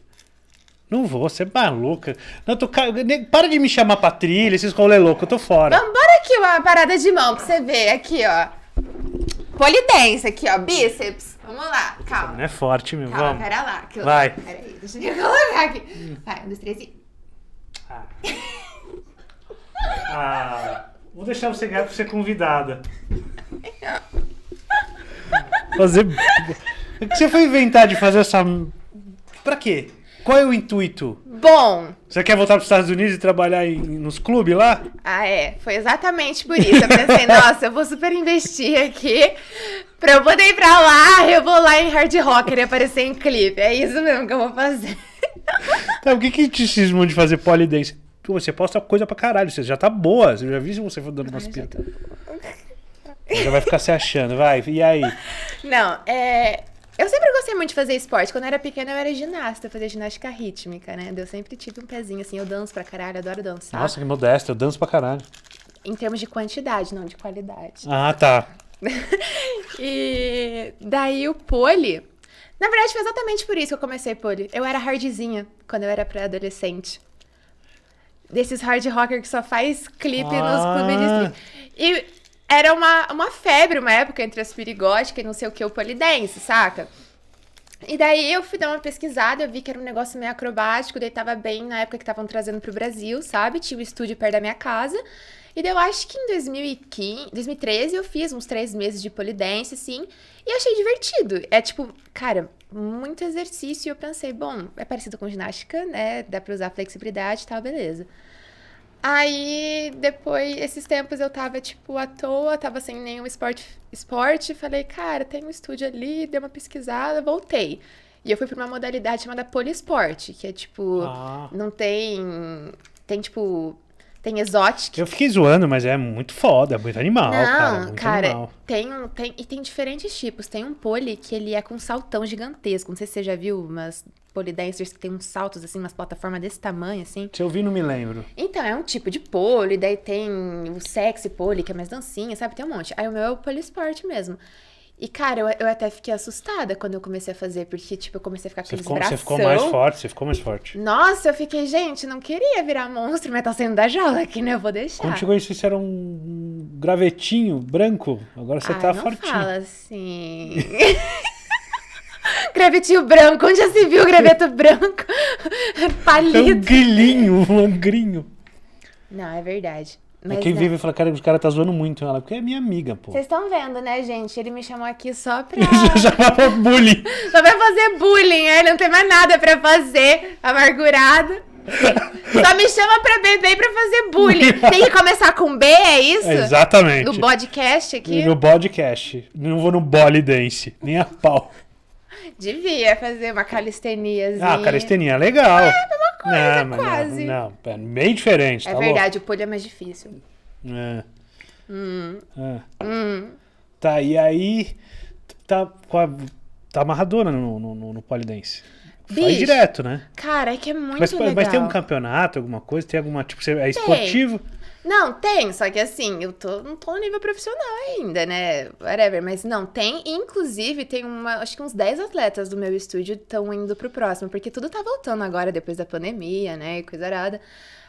Não vou, você é maluca. Não, tô ca... Para de me chamar pra trilha, esses rolê louco, eu tô fora. Vamos, bora aqui uma parada de mão pra você ver. Aqui, ó. Polidense aqui, ó. Bíceps. Vamos lá, calma. Não é forte, meu. Calma, vamos. pera lá. Eu... Vai. Pera aí, deixa eu colocar aqui. Hum. Vai, um, dois, três e... Ah. ah. Vou deixar você ganhar pra ser convidada. Fazer... O é que você foi inventar de fazer essa... Pra quê? Qual é o intuito? Bom. Você quer voltar para os Estados Unidos e trabalhar em, nos clubes lá? Ah, é. Foi exatamente por isso. Eu pensei, nossa, eu vou super investir aqui para eu poder ir para lá, eu vou lá em hard rocker e aparecer em clipe. É isso mesmo que eu vou fazer. Então, o que que te cismou de fazer polidense? Pô, você posta coisa pra caralho, você já tá boa. Você já viu você dando umas ah, piadas. Já vai ficar se achando, vai. E aí? Não, é. Eu sempre gostei muito de fazer esporte. Quando eu era pequena, eu era ginasta, eu fazia ginástica rítmica, né? Eu sempre tive um pezinho assim, eu danço pra caralho, adoro dançar. Nossa, que modesto, eu danço pra caralho. Em termos de quantidade, não de qualidade. Ah, tá. e daí o pole. Na verdade, foi exatamente por isso que eu comecei pole. Eu era hardzinha quando eu era pré-adolescente. Desses hard rocker que só faz clipe ah. nos clubes de stream. E era uma, uma febre, uma época entre as perigóticas e não sei o que, o polidense, saca? E daí eu fui dar uma pesquisada, eu vi que era um negócio meio acrobático, daí tava bem na época que estavam trazendo pro Brasil, sabe? Tinha um estúdio perto da minha casa. E daí eu acho que em 2015, 2013 eu fiz uns três meses de polidense, assim, e achei divertido. É tipo, cara, muito exercício. E eu pensei, bom, é parecido com ginástica, né? Dá pra usar flexibilidade e tal, beleza. Aí, depois, esses tempos eu tava, tipo, à toa, tava sem nenhum esporte, esporte. Falei, cara, tem um estúdio ali, dei uma pesquisada, voltei. E eu fui pra uma modalidade chamada poliesporte, que é, tipo, ah. não tem... Tem, tipo, tem exótico. Eu fiquei zoando, mas é muito foda, é muito animal, Não, cara. Não, é cara, animal. Tem, um, tem. E tem diferentes tipos. Tem um pole que ele é com um saltão gigantesco. Não sei se você já viu, mas polidancers que tem uns saltos, assim, umas plataformas desse tamanho, assim. Se eu vi, não me lembro. Então, é um tipo de pole, daí tem o sexy pole, que é mais dancinha, sabe? Tem um monte. Aí o meu é o polisporte mesmo. E, cara, eu, eu até fiquei assustada quando eu comecei a fazer, porque, tipo, eu comecei a ficar com ficou, Você ficou mais forte, você ficou mais forte. Nossa, eu fiquei, gente, não queria virar monstro, mas tá saindo da jaula aqui, né? Eu vou deixar. Quando chegou conheci, você era um gravetinho branco, agora você Ai, tá não fortinho. fala assim... Gravetinho branco. Onde já se viu graveto branco? Palito. É um grilinho, um angrinho. Não, é verdade. É Mas quem não. vive fala, cara, os caras tá zoando muito ela, porque é minha amiga, pô. Vocês estão vendo, né, gente? Ele me chamou aqui só pra. chamar pra bullying. Só pra fazer bullying, é? Ele não tem mais nada pra fazer, amargurado. Só me chama pra beber e pra fazer bullying. Tem que começar com B, é isso? Exatamente. No podcast aqui? No podcast. Não vou no bolidense, nem a pau. Devia fazer uma calistenia Ah, calistenia é legal. É mesma coisa, não, quase. Não, não, é bem diferente, É tá verdade, louco? o pole é mais difícil. É. Hum. é. Hum. Tá, e aí tá, tá amarradona no, no, no, no polidense. Bicho, Faz direto, né? Cara, é que é muito mas, legal. Mas tem um campeonato, alguma coisa? Tem alguma, tipo, é esportivo? Tem. Não, tem, só que assim, eu tô, não tô no nível profissional ainda, né? Whatever, mas não, tem. Inclusive, tem uma, acho que uns 10 atletas do meu estúdio estão indo pro próximo, porque tudo tá voltando agora, depois da pandemia, né? E coisa arada.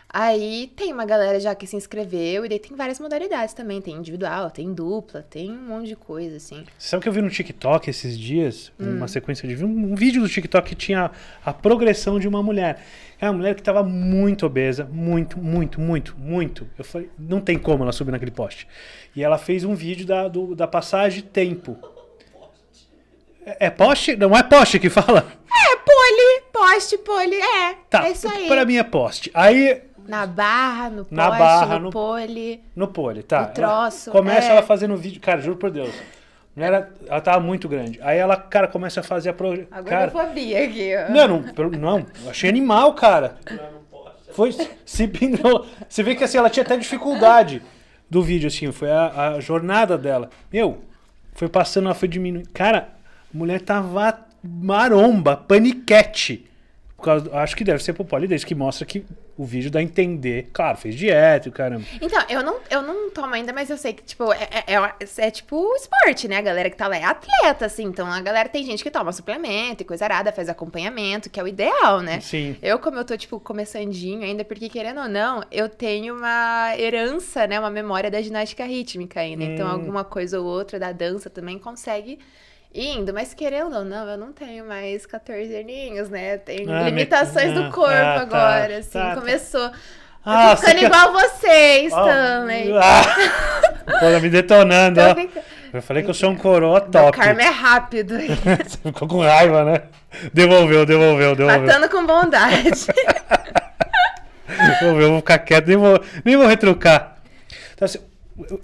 Aí tem uma galera já que se inscreveu, e daí tem várias modalidades também. Tem individual, tem dupla, tem um monte de coisa, assim. Sabe o que eu vi no TikTok esses dias? Hum. Uma sequência de. Um, um vídeo do TikTok que tinha a, a progressão de uma mulher. É uma mulher que estava muito obesa, muito, muito, muito, muito. Eu falei, não tem como ela subir naquele poste. E ela fez um vídeo da, do, da passagem tempo. É, é, poste? Não é poste que fala? É, pole, poste, pole, é. Tá, é isso aí. Pra mim é poste. Aí na barra, no poste, na barra, no, no pole. No pole, tá. No troço. Ela começa é. ela fazendo vídeo. Cara, juro por Deus. Não era, ela tava muito grande. Aí ela, cara, começa a fazer a pro... Agorafobia cara, aqui, ó. Não, não, não, achei animal, cara. Foi, se pendurou. Você vê que assim, ela tinha até dificuldade do vídeo, assim, foi a, a jornada dela. Meu, foi passando, ela foi diminuindo. Cara, a mulher tava maromba, paniquete. Por causa, acho que deve ser pro polidez, que mostra que o vídeo dá a entender. Claro, fez dieta e caramba. Então, eu não, eu não tomo ainda, mas eu sei que, tipo, é, é, é, é tipo esporte, né? A galera que tá lá é atleta, assim. Então, a galera tem gente que toma suplemento e coisa arada, faz acompanhamento, que é o ideal, né? Sim. Eu, como eu tô, tipo, começandinho ainda, porque querendo ou não, eu tenho uma herança, né? Uma memória da ginástica rítmica ainda. Hum. Então, alguma coisa ou outra da dança também consegue indo, mas querendo ou não, eu não tenho mais 14 aninhos, né? Tem ah, limitações me... do corpo ah, tá. agora, tá, assim, tá, tá. começou. Tá. eu ah, tô ficando igual vocês você, ah, Stanley. Ah, pô, tá me detonando, ó. Eu falei que eu sou um coroa top. O karma é rápido. você ficou com raiva, né? Devolveu, devolveu, devolveu. Matando com bondade. Devolveu vou ficar quieto, nem vou, nem vou retrucar. Então, assim,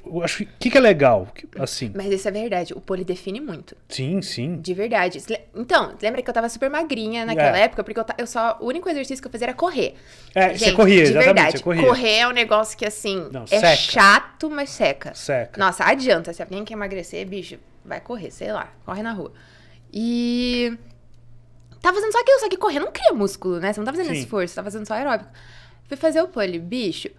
eu, acho que o que, é legal, assim. Mas isso é verdade, o pole define muito. Sim, sim. De verdade. Então, lembra que eu tava super magrinha naquela é. época, porque eu, eu, só. O único exercício que eu fazia era correr. É, Gente, você corria, de verdade. Você corria. Correr é um negócio que, assim, Não, é seca. chato, mas seca. Seca. Nossa, adianta. Se alguém quer emagrecer, bicho, vai correr, sei lá, corre na rua. E. Tava fazendo só aquilo, só que correr não cria músculo, né? Você não tá fazendo sim. esforço, tá fazendo só aeróbico. Fui fazer o pole, bicho.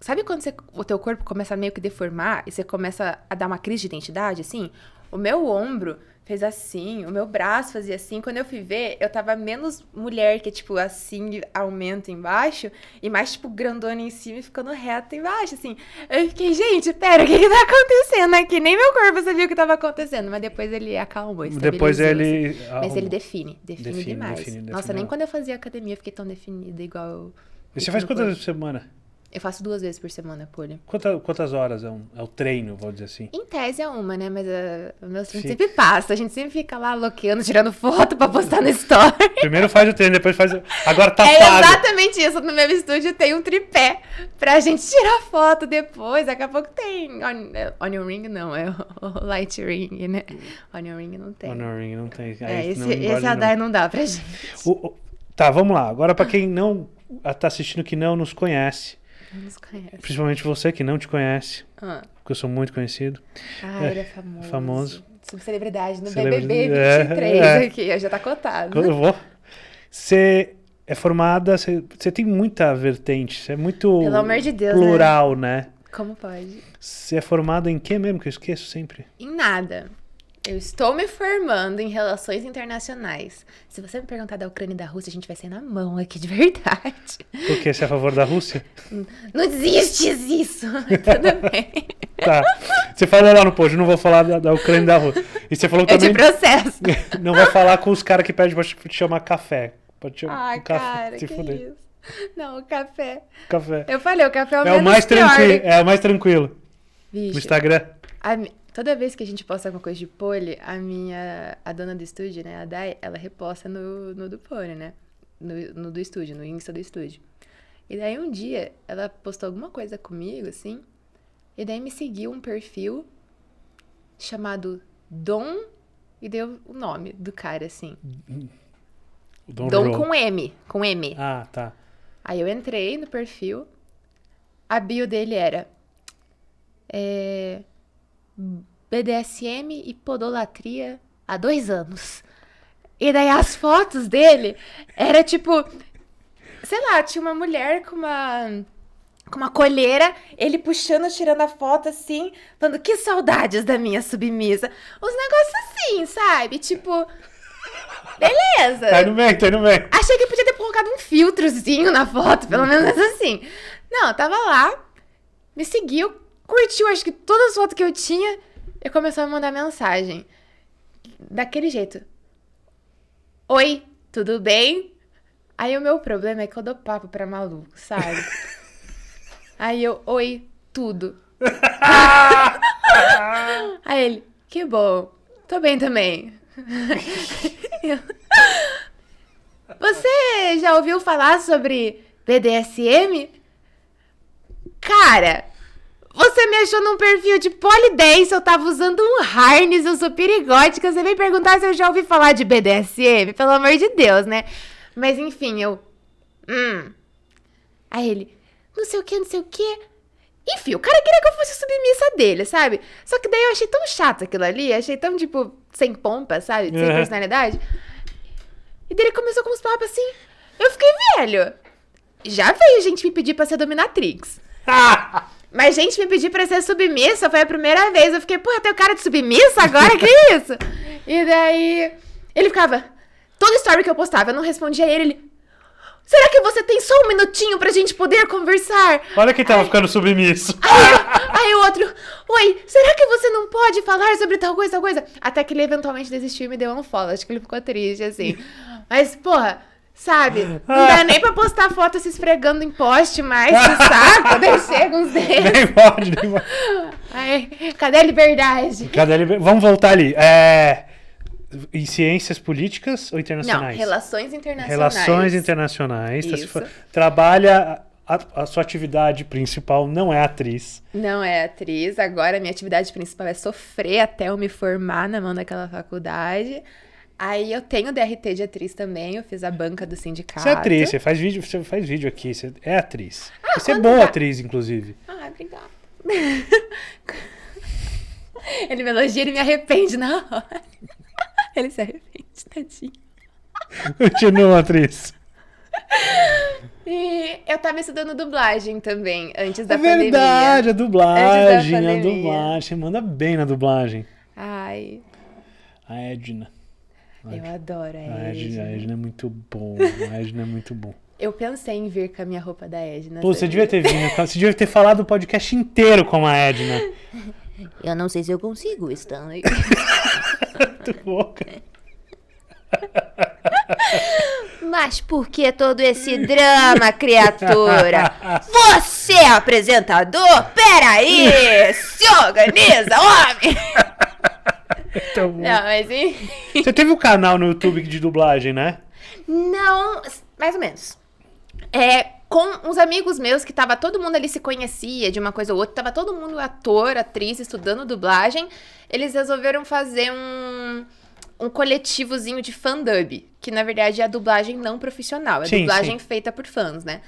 Sabe quando você, o teu corpo começa a meio que deformar e você começa a dar uma crise de identidade, assim? O meu ombro fez assim, o meu braço fazia assim. Quando eu fui ver, eu tava menos mulher, que é tipo assim, aumenta embaixo, e mais tipo grandona em cima e ficando reta embaixo, assim. Eu fiquei, gente, pera, o que que tá acontecendo aqui? Nem meu corpo sabia o que tava acontecendo, mas depois ele acalmou. Depois assim. ele. Assim. Mas ele define, define, define demais. Define, define, Nossa, nem quando eu fazia academia eu fiquei tão definida igual. E você faz quantas vezes por semana? Eu faço duas vezes por semana pole. Quanta, quantas horas é, um, é o treino, vou dizer assim? Em tese é uma, né? Mas uh, meu treino sempre passa. A gente sempre fica lá loqueando, tirando foto pra postar no story. Primeiro faz o treino, depois faz o... Agora tá É pago. exatamente isso. No meu estúdio tem um tripé pra gente tirar foto depois. Daqui a pouco tem... On, eh, onion ring não, é o light ring, né? Onion ring não tem. Onion ring não tem. Aí é, esse, não esse Adai não. não dá pra gente. O, o... Tá, vamos lá. Agora pra quem não tá assistindo que não nos conhece nos conhece. Principalmente você que não te conhece. Ah. Porque eu sou muito conhecido. Ah, é, ele é famoso. Famoso. Subcelebridade no Celebridade. BBB 23 é, é. aqui, já tá cotado. Eu vou. Você é formada, você, você tem muita vertente, você é muito Pelo amor de Deus, né? plural, né? né? Como pode? Você é formada em quê mesmo? Que eu esqueço sempre. Em nada. Eu estou me formando em relações internacionais. Se você me perguntar da Ucrânia e da Rússia, a gente vai ser na mão aqui de verdade. Por quê? você é a favor da Rússia? Não existe isso. Tudo bem. tá. Você falou lá no post, não vou falar da, da Ucrânia e da Rússia. E você falou também. Eu te processo. Não vai falar com os caras que pedem pra te chamar café. Pode te chamar ah, um café. Cara, que Isso. Não, o café. Café. Eu falei, o café é o, é o mais tranquilo. É o mais tranquilo. Vixe. Instagram. A, Toda vez que a gente posta alguma coisa de pole, a minha, a dona do estúdio, né, a Dai, ela reposta no, no do pole, né? No, no do estúdio, no Insta do estúdio. E daí um dia ela postou alguma coisa comigo, assim, e daí me seguiu um perfil chamado Dom e deu o nome do cara, assim. Dom, Dom com M, com M. Ah, tá. Aí eu entrei no perfil, a bio dele era. É, BDSM e podolatria há dois anos. E daí as fotos dele era tipo. Sei lá, tinha uma mulher com uma. Com uma colheira, ele puxando, tirando a foto assim, falando que saudades da minha submissa. Os negócios assim, sabe? Tipo. Beleza. Tá no meio, tá no meio. Achei que podia ter colocado um filtrozinho na foto, pelo menos assim. Não, tava lá, me seguiu, curtiu acho que todas as fotos que eu tinha e começou a me mandar mensagem. Daquele jeito. Oi, tudo bem? Aí o meu problema é que eu dou papo pra maluco, sabe? Aí eu, oi, tudo. Aí ele, que bom, tô bem também. Você já ouviu falar sobre BDSM? Cara, você me achou num perfil de polidense, eu tava usando um harness, eu sou perigótica. Você vem perguntar se eu já ouvi falar de BDSM? Pelo amor de Deus, né? Mas enfim, eu. Hum. Aí ele, não sei o que, não sei o que. Enfim, o cara queria que eu fosse submissa dele, sabe? Só que daí eu achei tão chato aquilo ali, achei tão, tipo, sem pompa, sabe? Sem é. personalidade. E daí ele começou com uns papos assim. Eu fiquei velho. Já veio gente me pedir pra ser dominatrix. Mas gente me pedi pra ser submissa, foi a primeira vez. Eu fiquei, porra, tem o cara de submissa agora? Que isso? e daí, ele ficava... Toda story que eu postava, eu não respondia ele, ele... Será que você tem só um minutinho pra gente poder conversar? Olha quem tava aí, ficando submisso. Aí, aí o outro, oi, será que você não pode falar sobre tal coisa, tal coisa? Até que ele eventualmente desistiu e me deu um follow. Acho que ele ficou triste, assim. Mas, porra, Sabe? Ah. Não dá nem pra postar foto se esfregando em poste mais, que saco, descer com os dedos. Nem pode, nem pode. Ai, cadê a liberdade? Cadê a Vamos voltar ali. É... Em ciências políticas ou internacionais? Não, relações internacionais. Relações internacionais. Isso. Trabalha a, a, sua atividade principal não é atriz. Não é atriz. Agora minha atividade principal é sofrer até eu me formar na mão daquela faculdade. Aí eu tenho DRT de atriz também, eu fiz a banca do sindicato. Você é atriz, você faz vídeo, você faz vídeo aqui, você é atriz. Ah, você é boa dá. atriz, inclusive. Ah, obrigada. ele me elogia, ele me arrepende na hora. Ele se arrepende, tadinho. Continua, atriz. E eu tava estudando dublagem também, antes da é pandemia. Verdade, a dublagem, a dublagem. Você manda bem na dublagem. Ai. A Edna. Eu Edna. adoro a Edna. A Edna é muito bom. A Edna é muito bom. Eu pensei em vir com a minha roupa da Edna. Pô, você devia ter vindo. Você devia ter falado o podcast inteiro com a Edna. Eu não sei se eu consigo, Stanley. muito bom, Mas por que todo esse drama, criatura? Você é apresentador? Peraí! Se organiza, homem! Então, não, mas enfim. Você teve um canal no YouTube de dublagem, né? Não, mais ou menos. É, com uns amigos meus que tava todo mundo ali se conhecia de uma coisa ou outra, tava todo mundo ator, atriz, estudando dublagem. Eles resolveram fazer um um coletivozinho de fandub, que na verdade é a dublagem não profissional, é sim, dublagem sim. feita por fãs, né?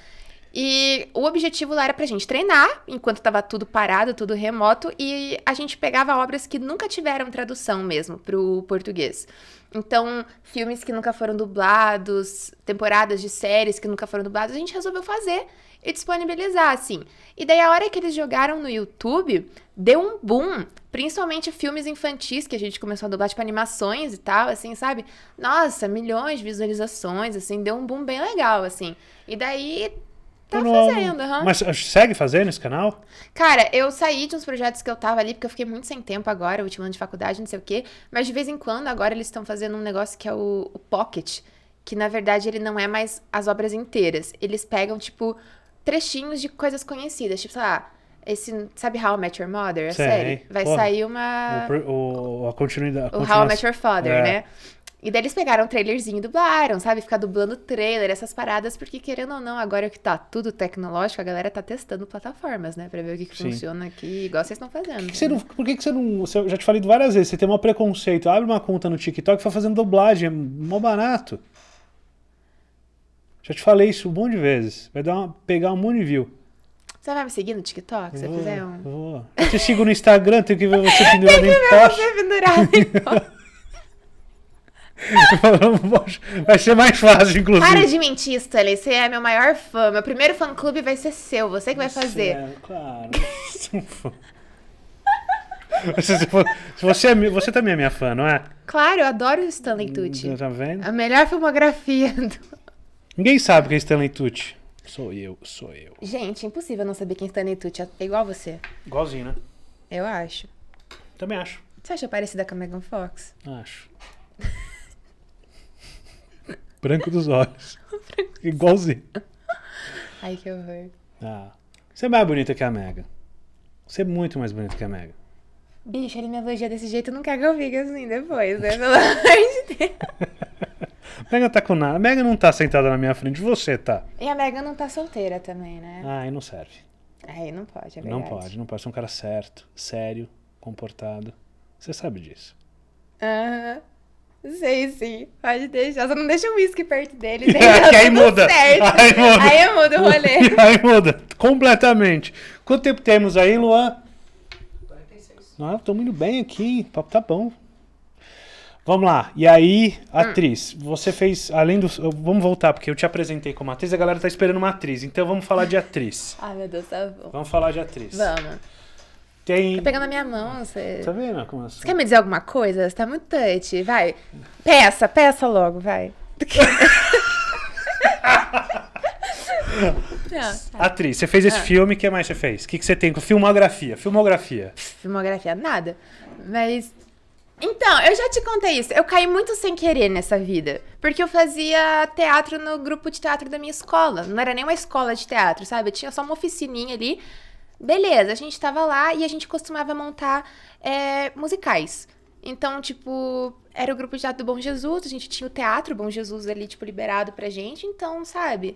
E o objetivo lá era pra gente treinar, enquanto tava tudo parado, tudo remoto, e a gente pegava obras que nunca tiveram tradução mesmo pro português. Então, filmes que nunca foram dublados, temporadas de séries que nunca foram dubladas, a gente resolveu fazer e disponibilizar, assim. E daí, a hora que eles jogaram no YouTube, deu um boom, principalmente filmes infantis que a gente começou a dublar, tipo animações e tal, assim, sabe? Nossa, milhões de visualizações, assim, deu um boom bem legal, assim. E daí Tá fazendo, aham. Mas ah, segue fazendo esse canal? Cara, eu saí de uns projetos que eu tava ali, porque eu fiquei muito sem tempo agora, último ano de faculdade, não sei o quê. Mas de vez em quando, agora eles estão fazendo um negócio que é o, o Pocket, que na verdade ele não é mais as obras inteiras. Eles pegam, tipo, trechinhos de coisas conhecidas, tipo, sei lá esse, sabe How I Met Your Mother, a Sei, série? Vai Porra, sair uma... O, o, a continuidade... A o How I Met Your Father, é. né? E daí eles pegaram o trailerzinho e dublaram, sabe? Ficar dublando trailer, essas paradas, porque querendo ou não, agora que tá tudo tecnológico, a galera tá testando plataformas, né? Pra ver o que, que funciona aqui, igual vocês estão fazendo. Que que né? não, por que, que você não. Né? Eu já te falei várias vezes, você tem um preconceito, abre uma conta no TikTok e vai fazendo dublagem, é mó barato. Já te falei isso um monte de vezes. Vai dar uma, pegar um monte de view. Você vai me seguir no TikTok? Se vou, você fizer um. Vou. Eu te sigo no Instagram, tenho que ver você pendurado em poste. Eu pendurado em vai ser mais fácil, inclusive. Para de mentir, Stanley. Você é meu maior fã. Meu primeiro fã-clube vai ser seu. Você que vai você é, fazer. É, claro. você, é, é você também é minha fã, não é? Claro, eu adoro o Stanley hum, Tucci. Tá vendo? A melhor filmografia do... Ninguém sabe quem é Stanley Tucci. Sou eu, sou eu. Gente, impossível não saber quem é Stanley Tucci. É igual você. Igualzinho, né? Eu acho. Também acho. Você acha parecida com a Megan Fox? Acho branco dos olhos. Igualzinho. Ai, que horror. Ah. Você é mais bonita que a Mega. Você é muito mais bonita que a Mega. Bicho, ele me elogia desse jeito, não quer que eu fique assim depois, né? Pelo amor de Deus. Mega tá com nada. Mega não tá sentada na minha frente, você tá. E a Mega não tá solteira também, né? Ah, e não serve. Aí não pode, é verdade. Não pode, não pode. Você é um cara certo, sério, comportado. Você sabe disso. Aham. Uh -huh. Sei, sim. Pode deixar. Só não deixa o uísque perto dele. Né? É, tá aí muda. Aí muda. Aí muda o rolê. Aí muda. Completamente. Quanto tempo temos aí, Luan? 46. Ah, estamos indo bem aqui, O papo tá bom. Vamos lá. E aí, atriz, hum. você fez, além do. Vamos voltar, porque eu te apresentei como atriz, a galera tá esperando uma atriz. Então vamos falar de atriz. Ai, meu Deus, tá bom. Vamos falar de atriz. Vamos. Tá pegando a minha mão, você... Tá vendo como Você quer me dizer alguma coisa? Você tá muito touch, vai. Peça, peça logo, vai. Tá. Atriz, você fez esse ah. filme, o que mais você fez? O que, que você tem com filmografia? Filmografia. Filmografia, nada. Mas. Então, eu já te contei isso. Eu caí muito sem querer nessa vida. Porque eu fazia teatro no grupo de teatro da minha escola. Não era nem uma escola de teatro, sabe? Eu tinha só uma oficininha ali Beleza, a gente tava lá e a gente costumava montar é, musicais. Então, tipo, era o grupo de teatro do Bom Jesus, a gente tinha o teatro Bom Jesus ali, tipo, liberado pra gente, então, sabe?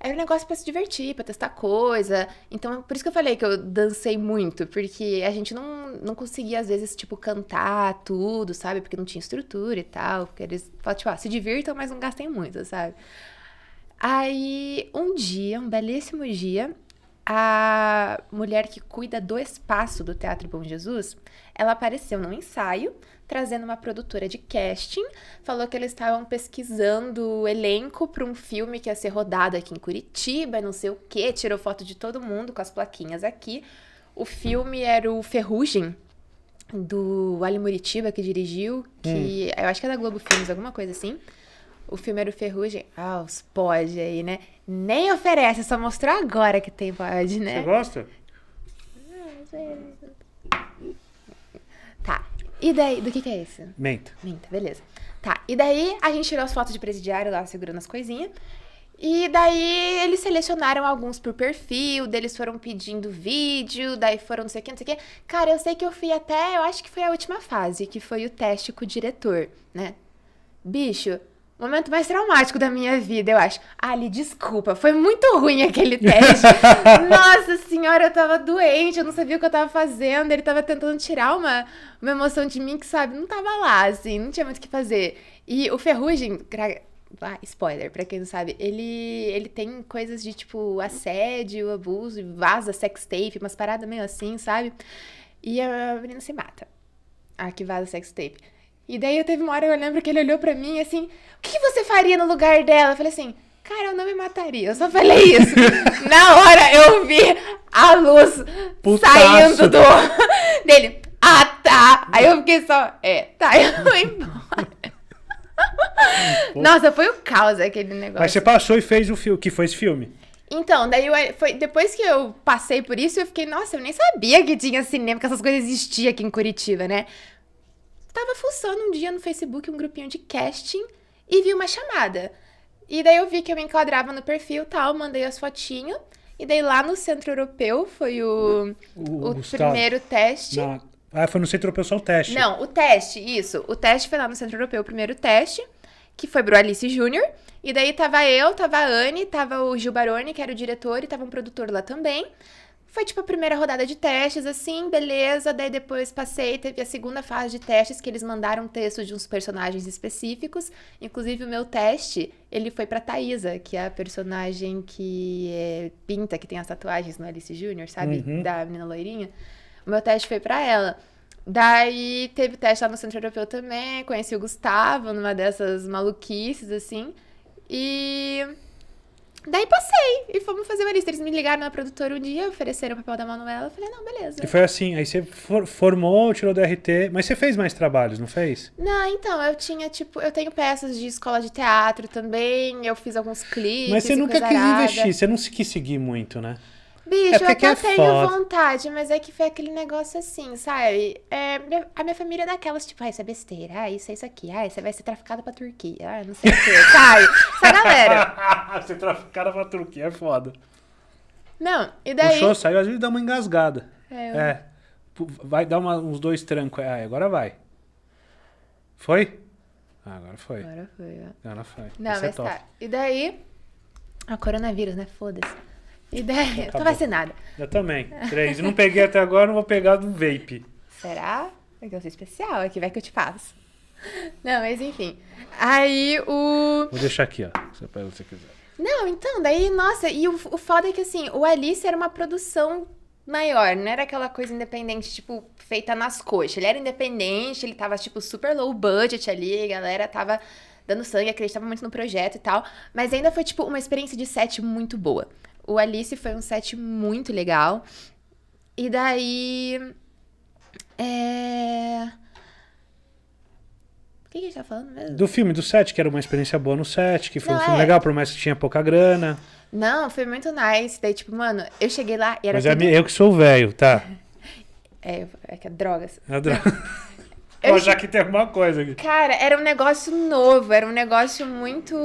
Era um negócio pra se divertir, pra testar coisa. Então, por isso que eu falei que eu dancei muito, porque a gente não, não conseguia, às vezes, tipo, cantar tudo, sabe? Porque não tinha estrutura e tal. Porque eles falam, tipo, ah, se divirtam, mas não gastem muito, sabe? Aí, um dia, um belíssimo dia, a mulher que cuida do espaço do Teatro Bom Jesus, ela apareceu num ensaio trazendo uma produtora de casting, falou que eles estavam pesquisando o elenco para um filme que ia ser rodado aqui em Curitiba, não sei o quê, tirou foto de todo mundo com as plaquinhas aqui. O filme era o Ferrugem, do Ali Muritiba, que dirigiu, que hum. eu acho que é da Globo Filmes, alguma coisa assim. O filme era o Ferrugem. Ah, os pod aí, né? Nem oferece, só mostrou agora que tem pod, né? Você gosta? Tá. E daí, do que que é isso? Menta. Menta, beleza. Tá, e daí a gente tirou as fotos de presidiário lá, segurando as coisinhas. E daí eles selecionaram alguns por perfil, deles foram pedindo vídeo, daí foram não sei o que, não sei o que. Cara, eu sei que eu fui até, eu acho que foi a última fase, que foi o teste com o diretor, né? Bicho, momento mais traumático da minha vida, eu acho. Ali, desculpa, foi muito ruim aquele teste. Nossa senhora, eu tava doente, eu não sabia o que eu tava fazendo. Ele tava tentando tirar uma, uma emoção de mim que, sabe, não tava lá, assim, não tinha muito o que fazer. E o Ferrugem, ah, spoiler, pra quem não sabe, ele, ele tem coisas de tipo assédio, abuso, vaza sextape, umas paradas meio assim, sabe? E a menina se mata. A ah, que vaza sextape. E daí eu teve uma hora, eu lembro que ele olhou para mim assim, o que, você faria no lugar dela? Eu falei assim, cara, eu não me mataria. Eu só falei isso. Na hora eu vi a luz Putaço. saindo do dele. Ah, tá. Aí eu fiquei só, é, tá, eu vou embora. Nossa, foi o caos aquele negócio. Mas você passou e fez o filme, que foi esse filme? Então, daí eu, foi, depois que eu passei por isso, eu fiquei, nossa, eu nem sabia que tinha cinema, que essas coisas existiam aqui em Curitiba, né? Tava fuçando um dia no Facebook um grupinho de casting e vi uma chamada. E daí eu vi que eu me enquadrava no perfil tal, mandei as fotinhas. E daí lá no Centro Europeu foi o, o, o primeiro teste. Na... Ah, foi no Centro Europeu só o teste. Não, o teste, isso. O teste foi lá no Centro Europeu, o primeiro teste, que foi pro Alice Júnior. E daí tava eu, tava a Anne, tava o Gil Baroni, que era o diretor, e tava um produtor lá também. Foi tipo a primeira rodada de testes, assim, beleza. Daí depois passei, teve a segunda fase de testes que eles mandaram texto de uns personagens específicos. Inclusive o meu teste, ele foi para Thaisa, que é a personagem que é, pinta, que tem as tatuagens no Alice Júnior, sabe? Uhum. Da menina loirinha. O meu teste foi para ela. Daí teve teste lá no Centro Europeu também, conheci o Gustavo numa dessas maluquices, assim. E Daí passei e fomos fazer uma lista. Eles me ligaram na produtora um dia, ofereceram o papel da Manuela. Eu falei, não, beleza. E foi assim, aí você for, formou, tirou do RT, mas você fez mais trabalhos, não fez? Não, então, eu tinha, tipo, eu tenho peças de escola de teatro também, eu fiz alguns clipes. Mas você nunca quis arada. investir, você não se quis seguir muito, né? Bicho, é eu é até é tenho foda. vontade, mas é que foi aquele negócio assim, sabe? É, a minha família é daquelas, tipo, ah, isso é besteira, ah, isso é isso aqui, ah, você vai ser traficada pra Turquia, ah, não sei o quê, Sai, sai, galera. ser traficada pra Turquia é foda. Não, e daí... O show saiu, às vezes dá uma engasgada. É. Eu... é vai dar uma, uns dois trancos. Ah, agora vai. Foi? Ah, agora foi. Agora foi, ó. Agora foi. Não, Esse é mas é tá. E daí... A ah, coronavírus, né? Foda-se. Ideia. Então vai Tô vacinada. Eu também. Três. Não peguei até agora, não vou pegar do vape. Será? Porque eu sou especial, é que vai que eu te faço Não, mas enfim. Aí o. Vou deixar aqui, ó. Você você quiser. Não, então, daí, nossa, e o, o foda é que assim, o Alice era uma produção maior, não era aquela coisa independente, tipo, feita nas coxas. Ele era independente, ele tava, tipo, super low budget ali, a galera tava dando sangue, acreditava muito no projeto e tal. Mas ainda foi, tipo, uma experiência de set muito boa. O Alice foi um set muito legal. E daí. É. O que a gente tá falando mesmo? Do filme, do set, que era uma experiência boa no set, que foi Não, um filme é. legal, por mais que tinha pouca grana. Não, foi muito nice. Daí, tipo, mano, eu cheguei lá e era. Mas é tudo... é eu que sou velho, tá? É, é que é drogas. É droga. Eu... já que tem alguma coisa aqui. Cara, era um negócio novo, era um negócio muito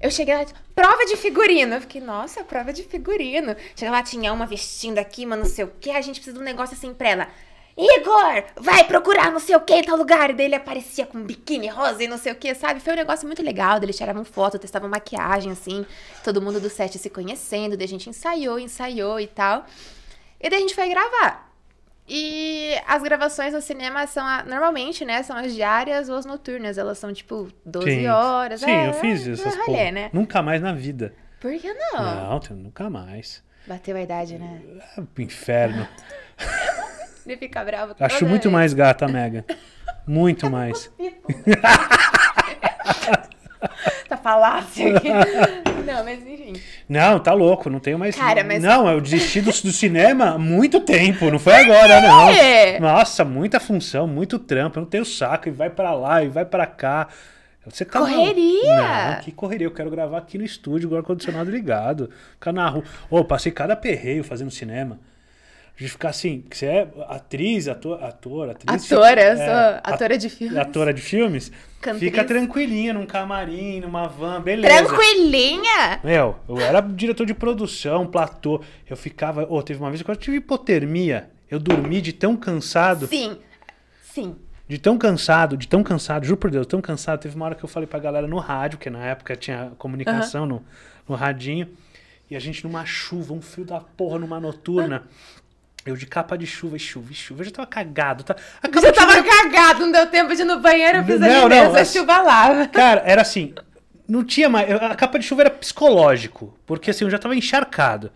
eu cheguei lá, prova de figurino. Eu fiquei, nossa, prova de figurino. Cheguei lá, tinha uma vestindo aqui, mas não sei o que. A gente precisa de um negócio assim pra ela. Igor, vai procurar não sei o que em tal lugar. E daí ele aparecia com um biquíni rosa e não sei o que, sabe? Foi um negócio muito legal. Eles tiravam foto, testavam maquiagem, assim. Todo mundo do set se conhecendo. Daí a gente ensaiou, ensaiou e tal. E daí a gente foi gravar. E as gravações no cinema são, a, normalmente, né? São as diárias ou as noturnas. Elas são, tipo, 12 Sim. horas. Sim, é, eu fiz isso. É, ralé, né? Nunca mais na vida. Por que não? Não, nunca mais. Bateu a idade, né? É, pro inferno. me fica bravo. Acho vez. muito mais gata, Mega. Muito mais. palácio aqui. não, mas enfim. Não, tá louco, não tenho mais. Cara, mas... Não, eu desisti do, do cinema há muito tempo, não foi agora, não. Nossa, muita função, muito trampo, eu não tenho saco, e vai para lá, e vai para cá. Você tá correria! Não, que correria. Eu quero gravar aqui no estúdio, com o ar-condicionado ligado. Ficar na rua. Ô, oh, passei cada perreio fazendo cinema de ficar assim, que você é atriz, ator, ator atriz. Atora, é, eu sou é, atora de filmes. Atora de filmes. Cantriz. Fica tranquilinha num camarim, numa van, beleza. Tranquilinha? Meu, eu era diretor de produção, platô. Eu ficava. Oh, teve uma vez que eu tive hipotermia. Eu dormi de tão cansado. Sim, sim. De tão cansado, de tão cansado, juro por Deus, tão cansado. Teve uma hora que eu falei pra galera no rádio, que na época tinha comunicação uhum. no, no radinho. E a gente numa chuva, um frio da porra numa noturna. Uhum. Eu de capa de chuva e chuva e chuva. Eu já tava cagado. Tá? Você tava cagado, não deu tempo de ir no banheiro, eu fiz não, a não, a chuva lá. Cara, era assim, não tinha mais... A capa de chuva era psicológico, porque assim, eu já tava encharcado.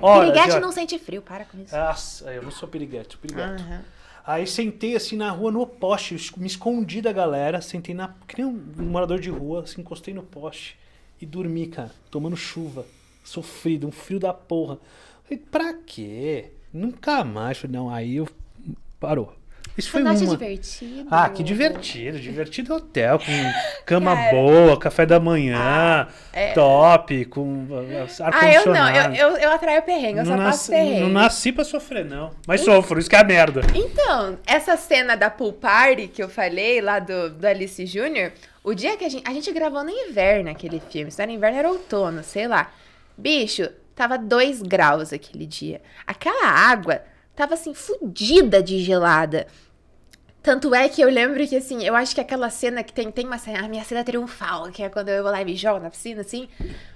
Horas, piriguete horas... não sente frio, para com isso. Nossa, eu não sou piriguete, sou piriguete. Uhum. Aí sentei assim na rua, no poste, me escondi da galera, sentei na... Que nem um morador de rua, assim, encostei no poste e dormi, cara, tomando chuva, sofrido, um frio da porra. Falei, pra quê? Nunca mais, não. Aí eu parou. Isso foi, uma... divertido. Ah, que divertido. Divertido hotel, com cama Cara. boa, café da manhã, ah, é... top, com ar Ah, eu não. Eu, eu, eu atraio perrengue, eu não só nasci, perrengue. Não nasci pra sofrer, não. Mas então, sofro, isso que é a merda. Então, essa cena da pool party que eu falei lá do, do Alice Júnior, o dia que a gente... A gente gravou no inverno aquele filme. Se não era inverno, era outono, sei lá. Bicho, Tava 2 graus aquele dia. Aquela água tava assim, fodida de gelada. Tanto é que eu lembro que, assim, eu acho que aquela cena que tem, tem uma cena, a minha cena triunfal, que é quando eu vou lá e me jogo na piscina, assim,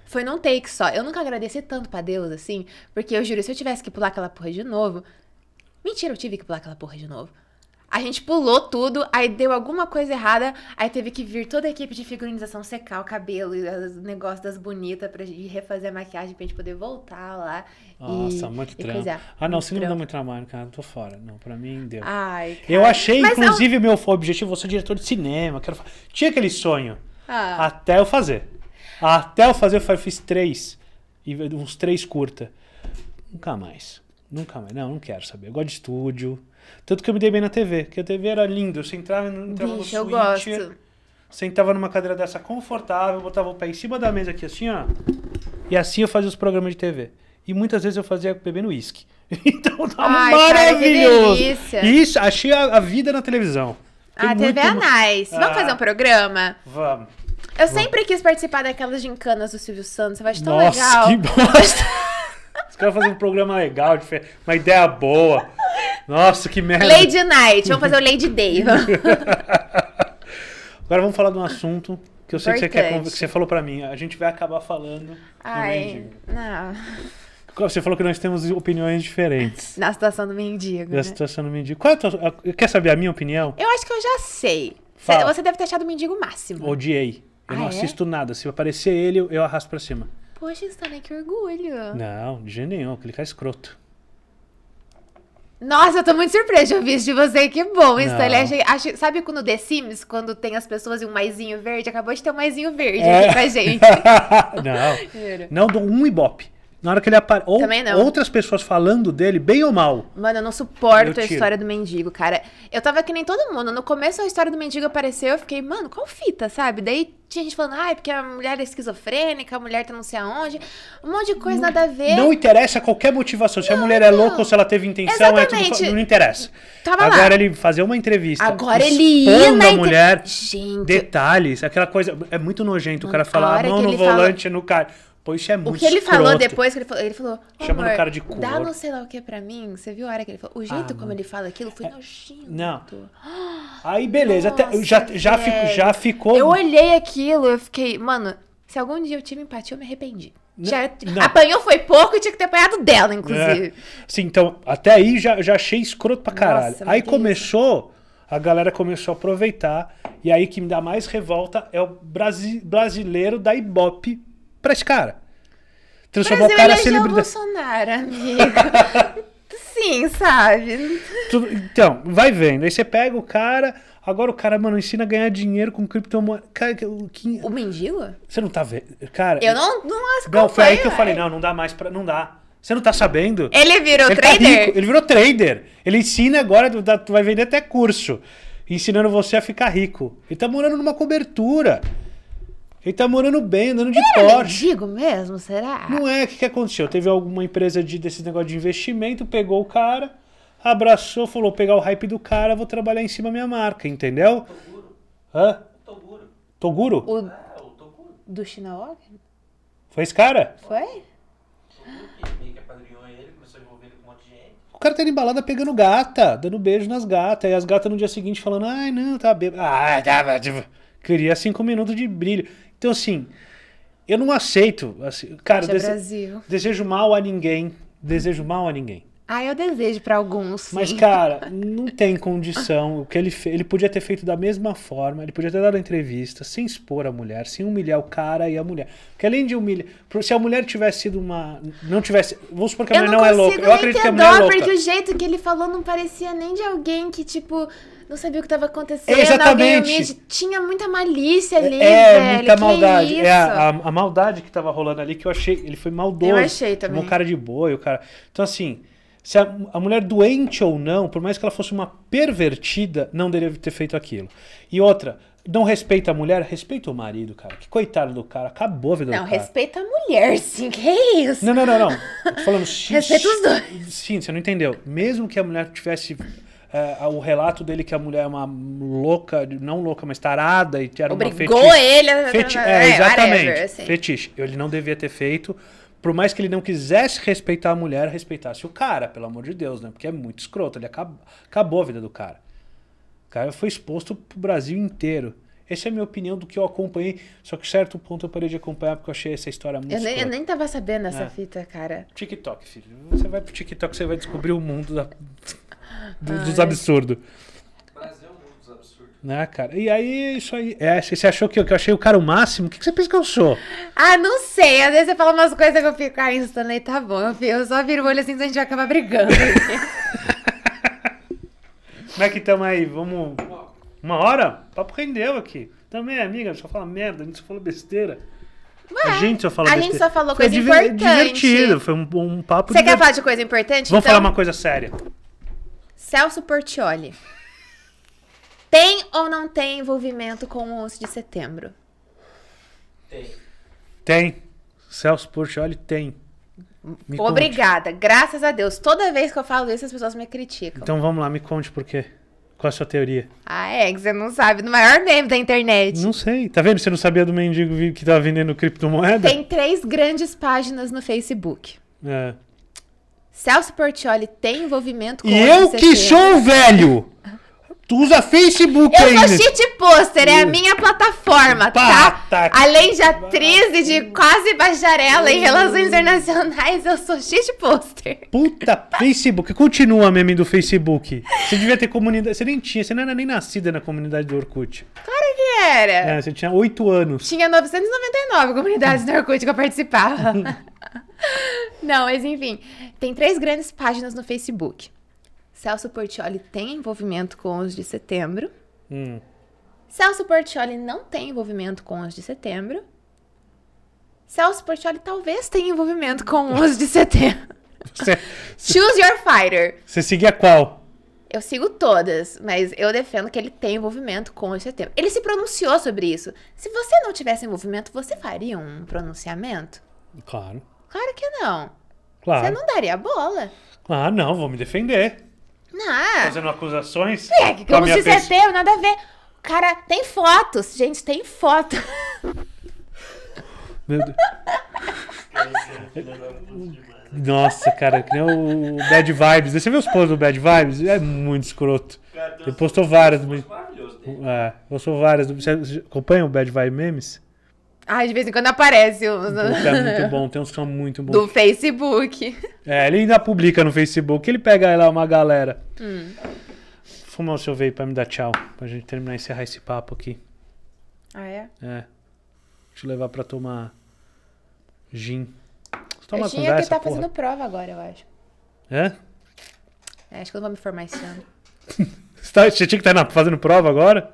foi num take só. Eu nunca agradeci tanto pra Deus, assim, porque eu juro, se eu tivesse que pular aquela porra de novo. Mentira, eu tive que pular aquela porra de novo. A gente pulou tudo, aí deu alguma coisa errada, aí teve que vir toda a equipe de figurinização secar o cabelo e os negócios das bonitas pra gente refazer a maquiagem pra gente poder voltar lá. Nossa, e, muito trampo. Ah, não, se não me dá muito trabalho, cara, tô fora. Não, pra mim deu. Ai, cara. Eu achei, Mas inclusive, não... meu objetivo, vou ser diretor de cinema, quero Tinha aquele sonho. Ah. Até eu fazer. Até eu fazer, eu fiz três. e Uns três curta. Nunca mais. Nunca mais. Não, não quero saber. Eu gosto de estúdio. Tanto que eu me dei bem na TV, que a TV era linda. Você entrava, entrava Bicho, no switch. Eu gosto. Sentava numa cadeira dessa confortável, botava o pé em cima da mesa aqui assim, ó. E assim eu fazia os programas de TV. E muitas vezes eu fazia bebendo uísque. Então tá Ai, maravilhoso. Cara, Isso, achei a, a, vida na televisão. Ah, a TV é nice. Vamos ah, fazer um ah, programa? Vamos. Eu sempre quis participar daquelas gincanas do Silvio Santos, eu acho tão Nossa, legal. Que bosta! Os caras fazem um programa legal, uma ideia boa. Nossa, que merda. Lady Night. Vamos fazer o Lady Day. Agora vamos falar de um assunto que eu sei Importante. que você, quer, que você falou para mim. A gente vai acabar falando. Ai, não. Você falou que nós temos opiniões diferentes. Na situação do mendigo. Na né? situação do mendigo. Qual é tua, quer saber a minha opinião? Eu acho que eu já sei. Fala. Você deve ter achado o mendigo máximo. Odiei. Eu ah, não é? assisto nada. Se aparecer ele, eu arrasto pra cima. Poxa, Stanley, tá, né? que orgulho. Não, de jeito nenhum. Aquele cara escroto. Nossa, eu tô muito surpresa de ouvir isso de você, que bom isso. Aliás, acho, sabe quando The Sims, quando tem as pessoas e um maisinho verde? Acabou de ter um maisinho verde é. aqui pra gente. não, não do um ibope. Na hora que ele aparece. Ou outras pessoas falando dele, bem ou mal. Mano, eu não suporto eu a história do mendigo, cara. Eu tava que nem todo mundo. No começo a história do mendigo apareceu, eu fiquei, mano, qual fita, sabe? Daí tinha gente falando, ai, ah, porque a mulher é esquizofrênica, a mulher tá não sei aonde. Um monte de coisa não, nada a ver. Não interessa qualquer motivação. Se não, a mulher é louca ou se ela teve intenção, Exatamente. é tudo. Não interessa. Tava Agora lá. ele fazer uma entrevista. Agora ele ia na a mulher. Gente. Detalhes, aquela coisa. É muito nojento. o cara falar ah, a mão no volante fala... no cara. Pô, isso é muito O que ele escroto. falou depois, que ele falou, ele falou Chamando amor, o cara de cu. Dá não sei lá o que pra mim. Você viu a hora que ele falou? O jeito ah, como ele fala aquilo foi é... nojento. Não. Aí, beleza. Nossa, até, já, já, fico, já ficou... Eu olhei aquilo, eu fiquei... Mano, se algum dia eu tive empatia, eu me arrependi. Não, já não. apanhou foi pouco e tinha que ter apanhado dela, inclusive. É. Sim, então, até aí já, já achei escroto pra caralho. Nossa, aí começou... Isso a galera começou a aproveitar. E aí que me dá mais revolta é o brasi brasileiro da Ibope pra esse cara. Transformar Brasil o cara é em celebridade. Bolsonaro, amigo. Sim, sabe? Tu, então, vai vendo. Aí você pega o cara. Agora o cara, mano, ensina a ganhar dinheiro com criptomoeda. Cara, o que. O mendigo? Você não tá vendo. Cara. Eu não, não acompanho. Não, foi aí que eu falei: não, não dá mais pra. Não dá. Você não tá sabendo? Ele virou ele tá trader? Tá ele virou trader. Ele ensina agora, tá, tu vai vender até curso. Ensinando você a ficar rico. Ele tá morando numa cobertura. Ele tá morando bem, andando de é, Porsche. Digo mesmo, será? Não é, o que, que aconteceu? Teve alguma empresa de, desse negócio de investimento, pegou o cara, abraçou, falou: pegar o hype do cara, vou trabalhar em cima da minha marca, entendeu? Toguro. Hã? Toguro. Toguro? O... É, o Toguro. Do Shinaog? Foi esse cara? Foi? O cara tá embalada pegando gata, dando beijo nas gatas. E as gatas no dia seguinte falando, ai não, tá bêbado. Ah, tava. Tipo, queria cinco minutos de brilho. Então, assim, eu não aceito. Assim, cara, é dese Brasil. desejo mal a ninguém. Desejo mal a ninguém. Ah, eu desejo para alguns. Sim. Mas, cara, não tem condição. O que ele fez, ele podia ter feito da mesma forma, ele podia ter dado a entrevista, sem expor a mulher, sem humilhar o cara e a mulher. Porque além de humilhar. Se a mulher tivesse sido uma. Não tivesse. Vamos supor que a eu mulher não, não é louca. Eu acredito que a mulher é louca. Porque o jeito que ele falou não parecia nem de alguém que, tipo, não sabia o que estava acontecendo. Exatamente. Tinha muita malícia ali, é, é velho. muita maldade. É, é a, a, maldade que estava rolando ali que eu achei. Ele foi maldoso. Eu achei tipo, também. Um cara de boi, o cara. Então, assim, se a, a, mulher doente ou não, por mais que ela fosse uma pervertida, não deveria ter feito aquilo. E outra, não respeita a mulher, respeita o marido, cara. Que coitado do cara, acabou a vida não, do cara. Não, respeita a mulher, sim, que isso? Não, não, não, não. tô falando, respeita os dois. Sim, você não entendeu. Mesmo que a mulher tivesse é, o relato dele que a mulher é uma louca, não louca, mas tarada e era Obrigou uma fetiche. ele a... Feti é, é, exatamente. Whatever, assim. Fetiche. Ele não devia ter feito. Por mais que ele não quisesse respeitar a mulher, respeitasse o cara, pelo amor de Deus, né? Porque é muito escroto. Ele acabou, acabou a vida do cara. O cara foi exposto pro Brasil inteiro. Essa é a minha opinião do que eu acompanhei. Só que certo ponto eu parei de acompanhar porque eu achei essa história muito. Eu nem, eu nem tava sabendo essa é. fita, cara. TikTok, filho. Você vai pro TikTok, você vai descobrir o mundo da do, ah, dos é. absurdos. é dos absurdos. Né, cara? E aí, isso aí. É, você achou que eu, que eu achei o cara o máximo? O que, que você pensa que eu sou? Ah, não sei. Às vezes você fala umas coisas que eu fico, ah, Stanley, tá bom. Eu só viro o olho assim, a gente vai acabar brigando. Como é que estamos aí? Vamos. Uma hora? papo rendeu aqui. Também, amiga, só fala merda, a gente só falou besteira. Ué, a gente só falou A gente só falou coisa divertida importante. divertido, foi um, um papo Você quer falar de coisa importante? Vamos então? falar uma coisa séria. Celso Portioli. Tem ou não tem envolvimento com o 11 de setembro? Tem. Tem. Celso Portioli tem. Me Obrigada, conte. graças a Deus. Toda vez que eu falo isso, as pessoas me criticam. Então vamos lá, me conte por quê. Qual é a sua teoria? Ah, é, que você não sabe No maior meme da internet. Não sei. Tá vendo? Você não sabia do mendigo que tava vendendo criptomoeda? Tem três grandes páginas no Facebook. É. Celso Portioli tem envolvimento com E eu que sou velho! Tu usa Facebook eu ainda. Eu sou cheat poster, é a minha plataforma, tá? Pata. Tá Além de atriz e de quase bacharela em relações hum. internacionais, eu sou cheat poster. Puta, Facebook. Continua meme do Facebook. Você devia ter comunidade. Você nem tinha, você não era nem nascida na comunidade do Orkut. Claro que era. É, você tinha oito anos. Tinha 999 comunidades do Orkut que eu participava. Não, mas enfim, tem três grandes páginas no Facebook. Celso Portioli tem envolvimento com os de setembro. Hum. Celso Portioli não tem envolvimento com os de setembro. Celso Portioli talvez tenha envolvimento com os de setembro. Cê, cê, Choose your fighter. Você seguia qual? Eu sigo todas, mas eu defendo que ele tem envolvimento com os de setembro. Ele se pronunciou sobre isso. Se você não tivesse envolvimento, você faria um pronunciamento? Claro. Claro que não. Claro. Você não daria bola. Ah, não, vou me defender. Não. Fazendo acusações. É, que como se você é nada a ver. Cara, tem fotos, gente, tem foto. Meu Deus. Nossa, cara, que nem o Bad Vibes. Deixa eu ver os posts do Bad Vibes. É muito escroto. Ele postou várias. Do... É, postou várias. Você acompanha o Bad Vibe Memes? Ai, de vez em quando aparece. É muito bom, tem uns que são muito bons. Do Facebook. É, ele ainda publica no Facebook, ele pega lá uma galera. Hum. Fuma o seu veio pra me dar tchau, pra gente terminar e encerrar esse papo aqui. Ah, é? É. Te levar pra tomar gin. Você toma eu é tinha é conversa, que tá porra. fazendo prova agora, eu acho. É? é? acho que eu não vou me formar esse ano. você, tá, você tinha que estar tá fazendo prova agora?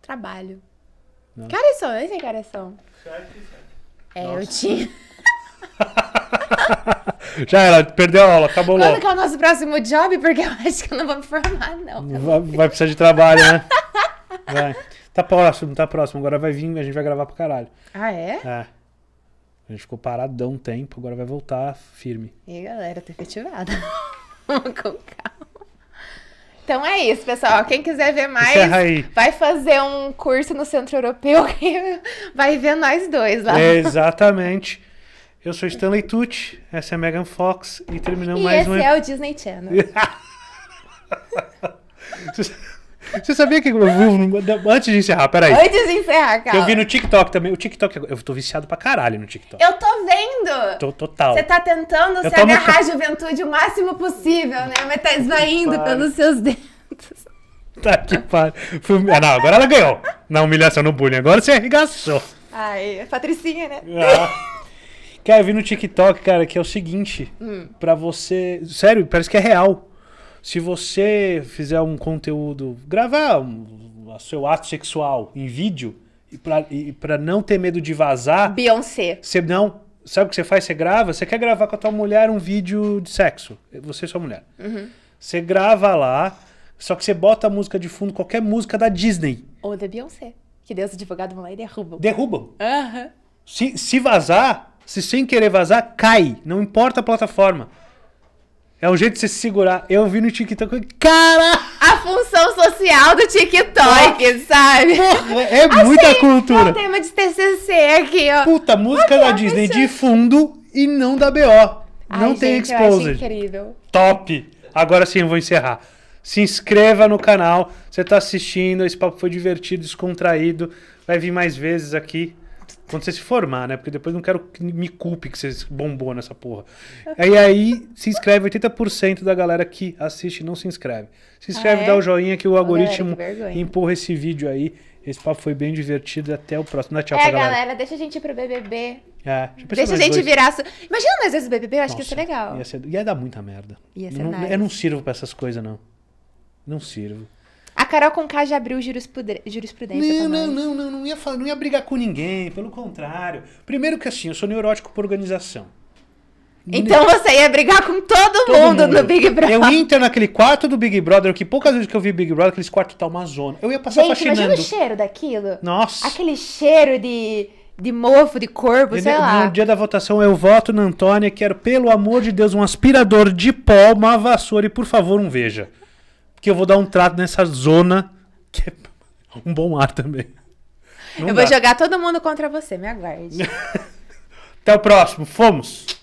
Trabalho. Não. Careção, nem sei careção. É, Nossa. eu tinha. Já era, perdeu a aula, acabou Quando logo. que é o nosso próximo job? Porque eu acho que eu não vou me formar, não. Vai, vai precisar de trabalho, né? Vai. Tá próximo, tá próximo. Agora vai vir, a gente vai gravar pra caralho. Ah, é? É. A gente ficou paradão um tempo, agora vai voltar firme. E aí, galera, tá efetivada. Vamos com calma. Então é isso, pessoal. Quem quiser ver mais, vai fazer um curso no Centro Europeu e vai ver nós dois lá. É, exatamente. Eu sou Stanley Tucci, essa é Megan Fox e terminamos e mais um. um. Esse é o Disney Channel. Você sabia que Antes de encerrar, peraí. Antes de encerrar, cara. Eu vi no TikTok também. O TikTok, eu tô viciado pra caralho no TikTok. Eu tô vendo! Tô, total. Você tá tentando eu se agarrar à juventude o máximo possível, né? Mas tá esvaindo pelos seus dedos. Tá que pariu. Ah, não, agora ela ganhou. Na humilhação no bullying. Agora você arregaçou. Ai, é Patricinha, né? Ah. Cara, eu vi no TikTok, cara, que é o seguinte. Hum. Pra você. Sério, parece que é real. Se você fizer um conteúdo, gravar um, o seu ato sexual em vídeo, e para não ter medo de vazar. Beyoncé. Você não. Sabe o que você faz? Você grava. Você quer gravar com a tua mulher um vídeo de sexo. Você e sua mulher. Uhum. Você grava lá, só que você bota a música de fundo, qualquer música da Disney. Ou da Beyoncé. Que Deus advogado vão lá e derrubam. Derrubam. Uhum. Se, se vazar, se sem querer vazar, cai. Não importa a plataforma. É um jeito de você se segurar. Eu vi no TikTok. Cara! A função social do TikTok, ah, sabe? é assim, muita cultura. É o tema de TCC aqui, ó. Puta, música da Disney de fundo e não da BO. Ai, não gente, tem Exposed. incrível. Top! Agora sim eu vou encerrar. Se inscreva no canal. Você tá assistindo, esse papo foi divertido, descontraído. Vai vir mais vezes aqui. Quando você se formar, né? Porque depois não quero que me culpe que você bombou nessa porra. Aí aí se inscreve 80% da galera que assiste não se inscreve. Se inscreve, ah, é? dá o é? joinha que o algoritmo galera, que empurra esse vídeo aí. Esse papo foi bem divertido. Até o próximo. Dá é, tchau é, pra galera. galera. deixa a gente ir pro BBB. É, deixa a gente dois. virar. Su... Imagina mais vezes o BBB, eu acho Nossa, que isso é legal. Ia, ser... ia dar muita merda. Ia ser não, nice. Eu não sirvo pra essas coisas, não. Não sirvo. Carol Conká já abriu jurisprudência. Não, não, não, não, não ia, falar, não ia brigar com ninguém, pelo contrário. Primeiro que assim, eu sou neurótico por organização. Então você ia brigar com todo, todo mundo, mundo, no Big Brother. Eu entro naquele quarto do Big Brother, que poucas vezes que eu vi Big Brother, aqueles quartos tá uma zona. Eu ia passar Gente, faxinando. imagina o cheiro daquilo. Nossa. Aquele cheiro de, de mofo, de corpo, eu, sei lá. No dia da votação eu voto na Antônia, quero, pelo amor de Deus, um aspirador de pó, uma vassoura e, por favor, um veja que eu vou dar um trato nessa zona que é um bom ar também. Não eu dá. vou jogar todo mundo contra você, me aguarde. Até o próximo, fomos!